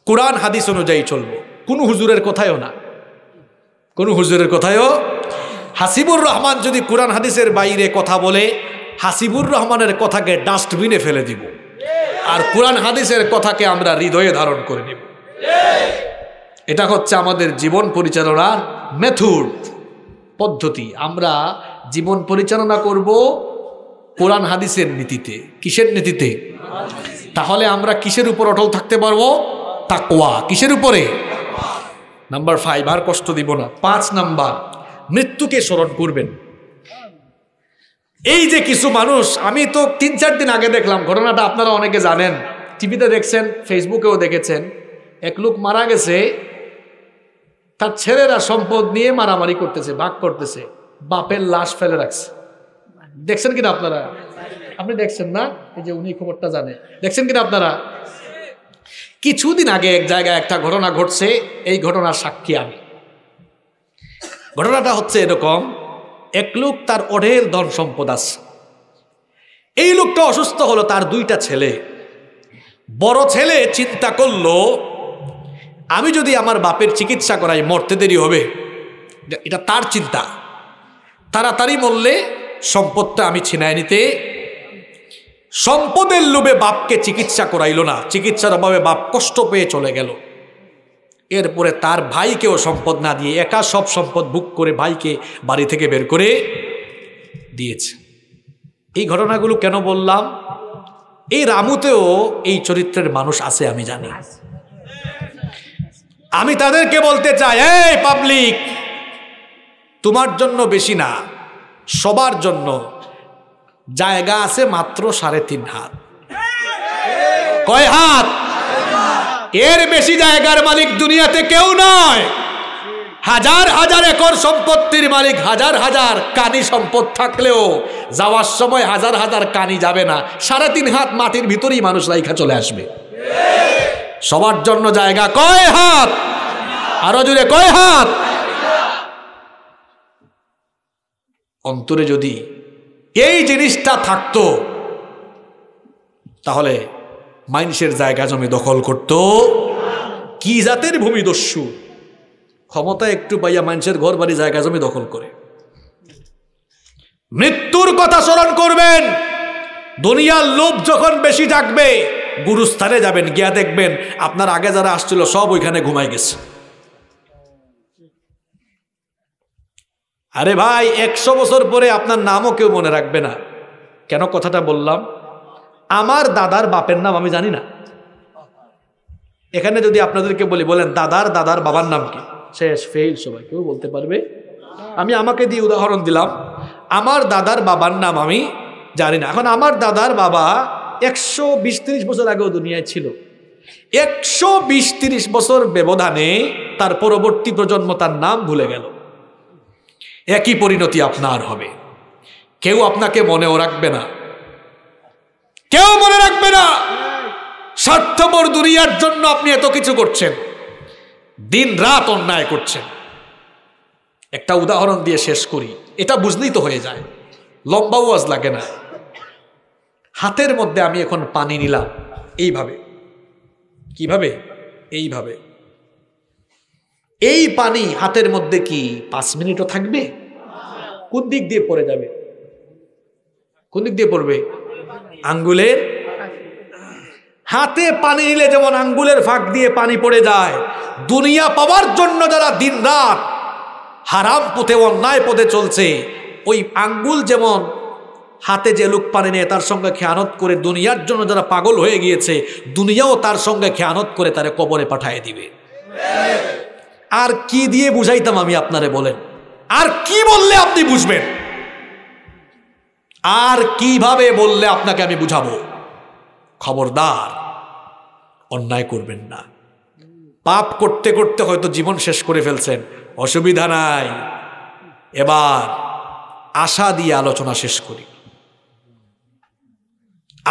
কোরআন হাদিস অনুযায়ী চলবো কোনো হুজুরের কথায়ও না কোনো হুজুরের কথায়ও হাসিবুর রহমান যদি কোরআন হাদিসের বাইরে কথা বলে হাসিবুর রহমানের কথাকে ডাস্টবিনে ফেলে দিব আর কোরআন হাদিসের কথাকে আমরা হৃদয়ে ধারণ করে নিব এটা হচ্ছে আমাদের জীবন পরিচালনার মেথড পদ্ধতি আমরা জীবন পরিচালনা করব কোরআন হাদিসের নীতিতে কিসের নীতিতে তাহলে আমরা কিসের উপর অটল থাকতে পারবো তাকোয়া কিসের উপরে নাম্বার ফাইভ আর কষ্ট দিব না পাঁচ নাম্বার মৃত্যুকে স্মরণ করবেন এই যে কিছু মানুষ আমি তো তিন চার দিন আগে দেখলাম ঘটনাটা আপনারা অনেকে জানেন টিভিতে দেখছেন ফেসবুকেও দেখেছেন এক লোক মারা গেছে তার ছেলেরা সম্পদ নিয়ে মারামারি করতেছে ভাগ করতেছে বাপের লাশ ফেলে রাখছে দেখছেন কিনা আপনারা আপনি দেখছেন না এই যে উনি খবরটা জানে দেখছেন কিনা আপনারা কিছুদিন আগে এক জায়গায় একটা ঘটনা ঘটছে এই ঘটনার সাক্ষী আমি ঘটনাটা হচ্ছে এরকম এক লোক তার অঢেল ধন সম্পদ আছে এই লোকটা অসুস্থ হলো তার দুইটা ছেলে বড় ছেলে চিন্তা করলো আমি যদি আমার বাপের চিকিৎসা করাই মরতে দেরি হবে এটা তার চিন্তা তাড়াতাড়ি মরলে সম্পদটা আমি ছিনায় নিতে সম্পদের লোভে বাপকে চিকিৎসা করাইল না চিকিৎসার অভাবে বাপ কষ্ট পেয়ে চলে গেল এরপরে তার ভাইকেও সম্পদ না দিয়ে একা সব সম্পদ বুক করে ভাইকে বাড়ি থেকে বের করে দিয়েছে এই ঘটনাগুলো কেন বললাম এই রামুতেও এই চরিত্রের মানুষ আছে আমি জানি আমি তাদেরকে বলতে চাই এই পাবলিক তোমার জন্য বেশি না সবার জন্য জায়গা আছে মাত্র সাড়ে তিন হাত কয় হাত এর বেশি জায়গার মালিক দুনিয়াতে কেউ নয় হাজার হাজার একর সম্পত্তির মালিক হাজার হাজার কানি সম্পদ থাকলেও যাওয়ার সময় হাজার হাজার কানি যাবে না সাড়ে তিন হাত মাটির ভিতরেই মানুষ রাইখা চলে আসবে সবার জন্য জায়গা কয় হাত আরো জুড়ে কয় হাত অন্তরে যদি এই জিনিসটা থাকতো তাহলে মানুষের জায়গা জমি দখল করত কি জাতের ভূমিদস্যু ক্ষমতা একটু পাইয়া মানুষের ঘর বাড়ি জায়গা জমি দখল করে মৃত্যুর কথা স্মরণ করবেন দুনিয়ার লোভ যখন বেশি জাগবে গুরুস্থানে যাবেন গিয়া দেখবেন আপনার আগে যারা আসছিল সব ওইখানে ঘুমাই গেছে আরে ভাই একশো বছর পরে আপনার নামও কেউ মনে রাখবে না কেন কথাটা বললাম আমার দাদার বাপের নাম আমি জানি না এখানে যদি আপনাদেরকে বলি বলেন দাদার দাদার বাবার নাম কি শেষ ফেল সবাই কেউ বলতে পারবে আমি আমাকে দিয়ে উদাহরণ দিলাম আমার দাদার বাবার নাম আমি জানি না এখন আমার দাদার বাবা একশো বিশ তিরিশ বছর আগেও দুনিয়ায় ছিল একশো বিশ তিরিশ বছর ব্যবধানে তার পরবর্তী প্রজন্ম তার নাম ভুলে গেল একই পরিণতি আপনার হবে কেউ আপনাকে মনেও রাখবে না কেউ মনে রাখবে না স্বার্থপর দুনিয়ার জন্য আপনি এত কিছু করছেন দিন রাত অন্যায় করছেন একটা উদাহরণ দিয়ে শেষ করি এটা বুঝলেই তো হয়ে যায় লম্বা ওয়াজ লাগে না হাতের মধ্যে আমি এখন পানি নিলাম এইভাবে কিভাবে এইভাবে এই পানি হাতের মধ্যে কি পাঁচ মিনিটও থাকবে কোন দিক দিয়ে পড়ে যাবে কোন দিক দিয়ে পড়বে আঙ্গুলের হাতে পানি নিলে যেমন আঙ্গুলের ফাঁক দিয়ে পানি পড়ে যায় দুনিয়া পাওয়ার জন্য যারা দিন রাত হারাম পথে অন্যায় পথে চলছে ওই আঙ্গুল যেমন হাতে যে লোক পানি নিয়ে তার সঙ্গে খেয়ানত করে দুনিয়ার জন্য যারা পাগল হয়ে গিয়েছে দুনিয়াও তার সঙ্গে খেয়ানত করে তারা কবরে পাঠায় দিবে আর কি দিয়ে বুঝাইতাম আমি আপনারে বলেন আর কি বললে আপনি বুঝবেন আর কিভাবে বললে আপনাকে আমি বুঝাবো খবরদার অন্যায় করবেন না পাপ করতে করতে হয়তো জীবন শেষ করে ফেলছেন অসুবিধা নাই এবার আশা দিয়ে আলোচনা শেষ করি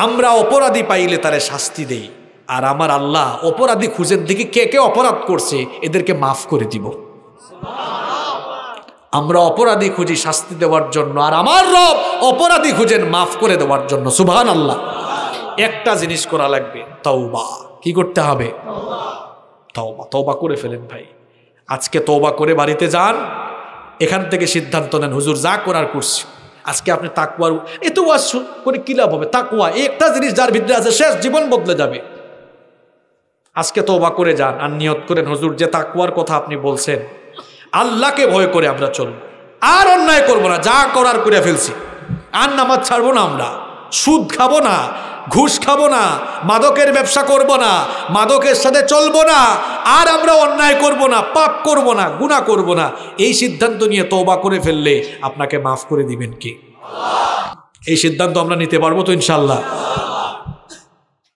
আমরা অপরাধী পাইলে তারে শাস্তি দেই আর আমার আল্লাহ অপরাধী খুঁজের দিকে কে কে অপরাধ করছে এদেরকে মাফ করে দিব আমরা অপরাধী খুঁজি শাস্তি দেওয়ার জন্য আর আমার রব অপরাধী খুঁজেন মাফ করে দেওয়ার জন্য সুভান আল্লাহ একটা জিনিস করা লাগবে তওবা কি করতে হবে তওবা তওবা করে ফেলেন ভাই আজকে তওবা করে বাড়িতে যান এখান থেকে সিদ্ধান্ত নেন হুজুর যা করার করছি আজকে আপনি তাকুয়ার এত ওয়াজ করে কি লাভ হবে তাকুয়া একটা জিনিস যার ভিতরে আছে শেষ জীবন বদলে যাবে আজকে তো অবাক করে যান আর নিয়ত করেন হজুর যে তাকুয়ার কথা আপনি বলছেন আল্লাহকে ভয় করে আমরা চলব আর অন্যায় করব না যা করার করে ফেলছি আর নামাজ ছাড়বো না আমরা সুদ খাবো না ঘুষ খাবো না মাদকের ব্যবসা করব না মাদকের সাথে চলবো না আর আমরা অন্যায় করব না পাপ করব না গুণা করব না এই সিদ্ধান্ত নিয়ে তওবা করে ফেললে আপনাকে মাফ করে দিবেন কি এই সিদ্ধান্ত আমরা নিতে পারবো তো ইনশাল্লাহ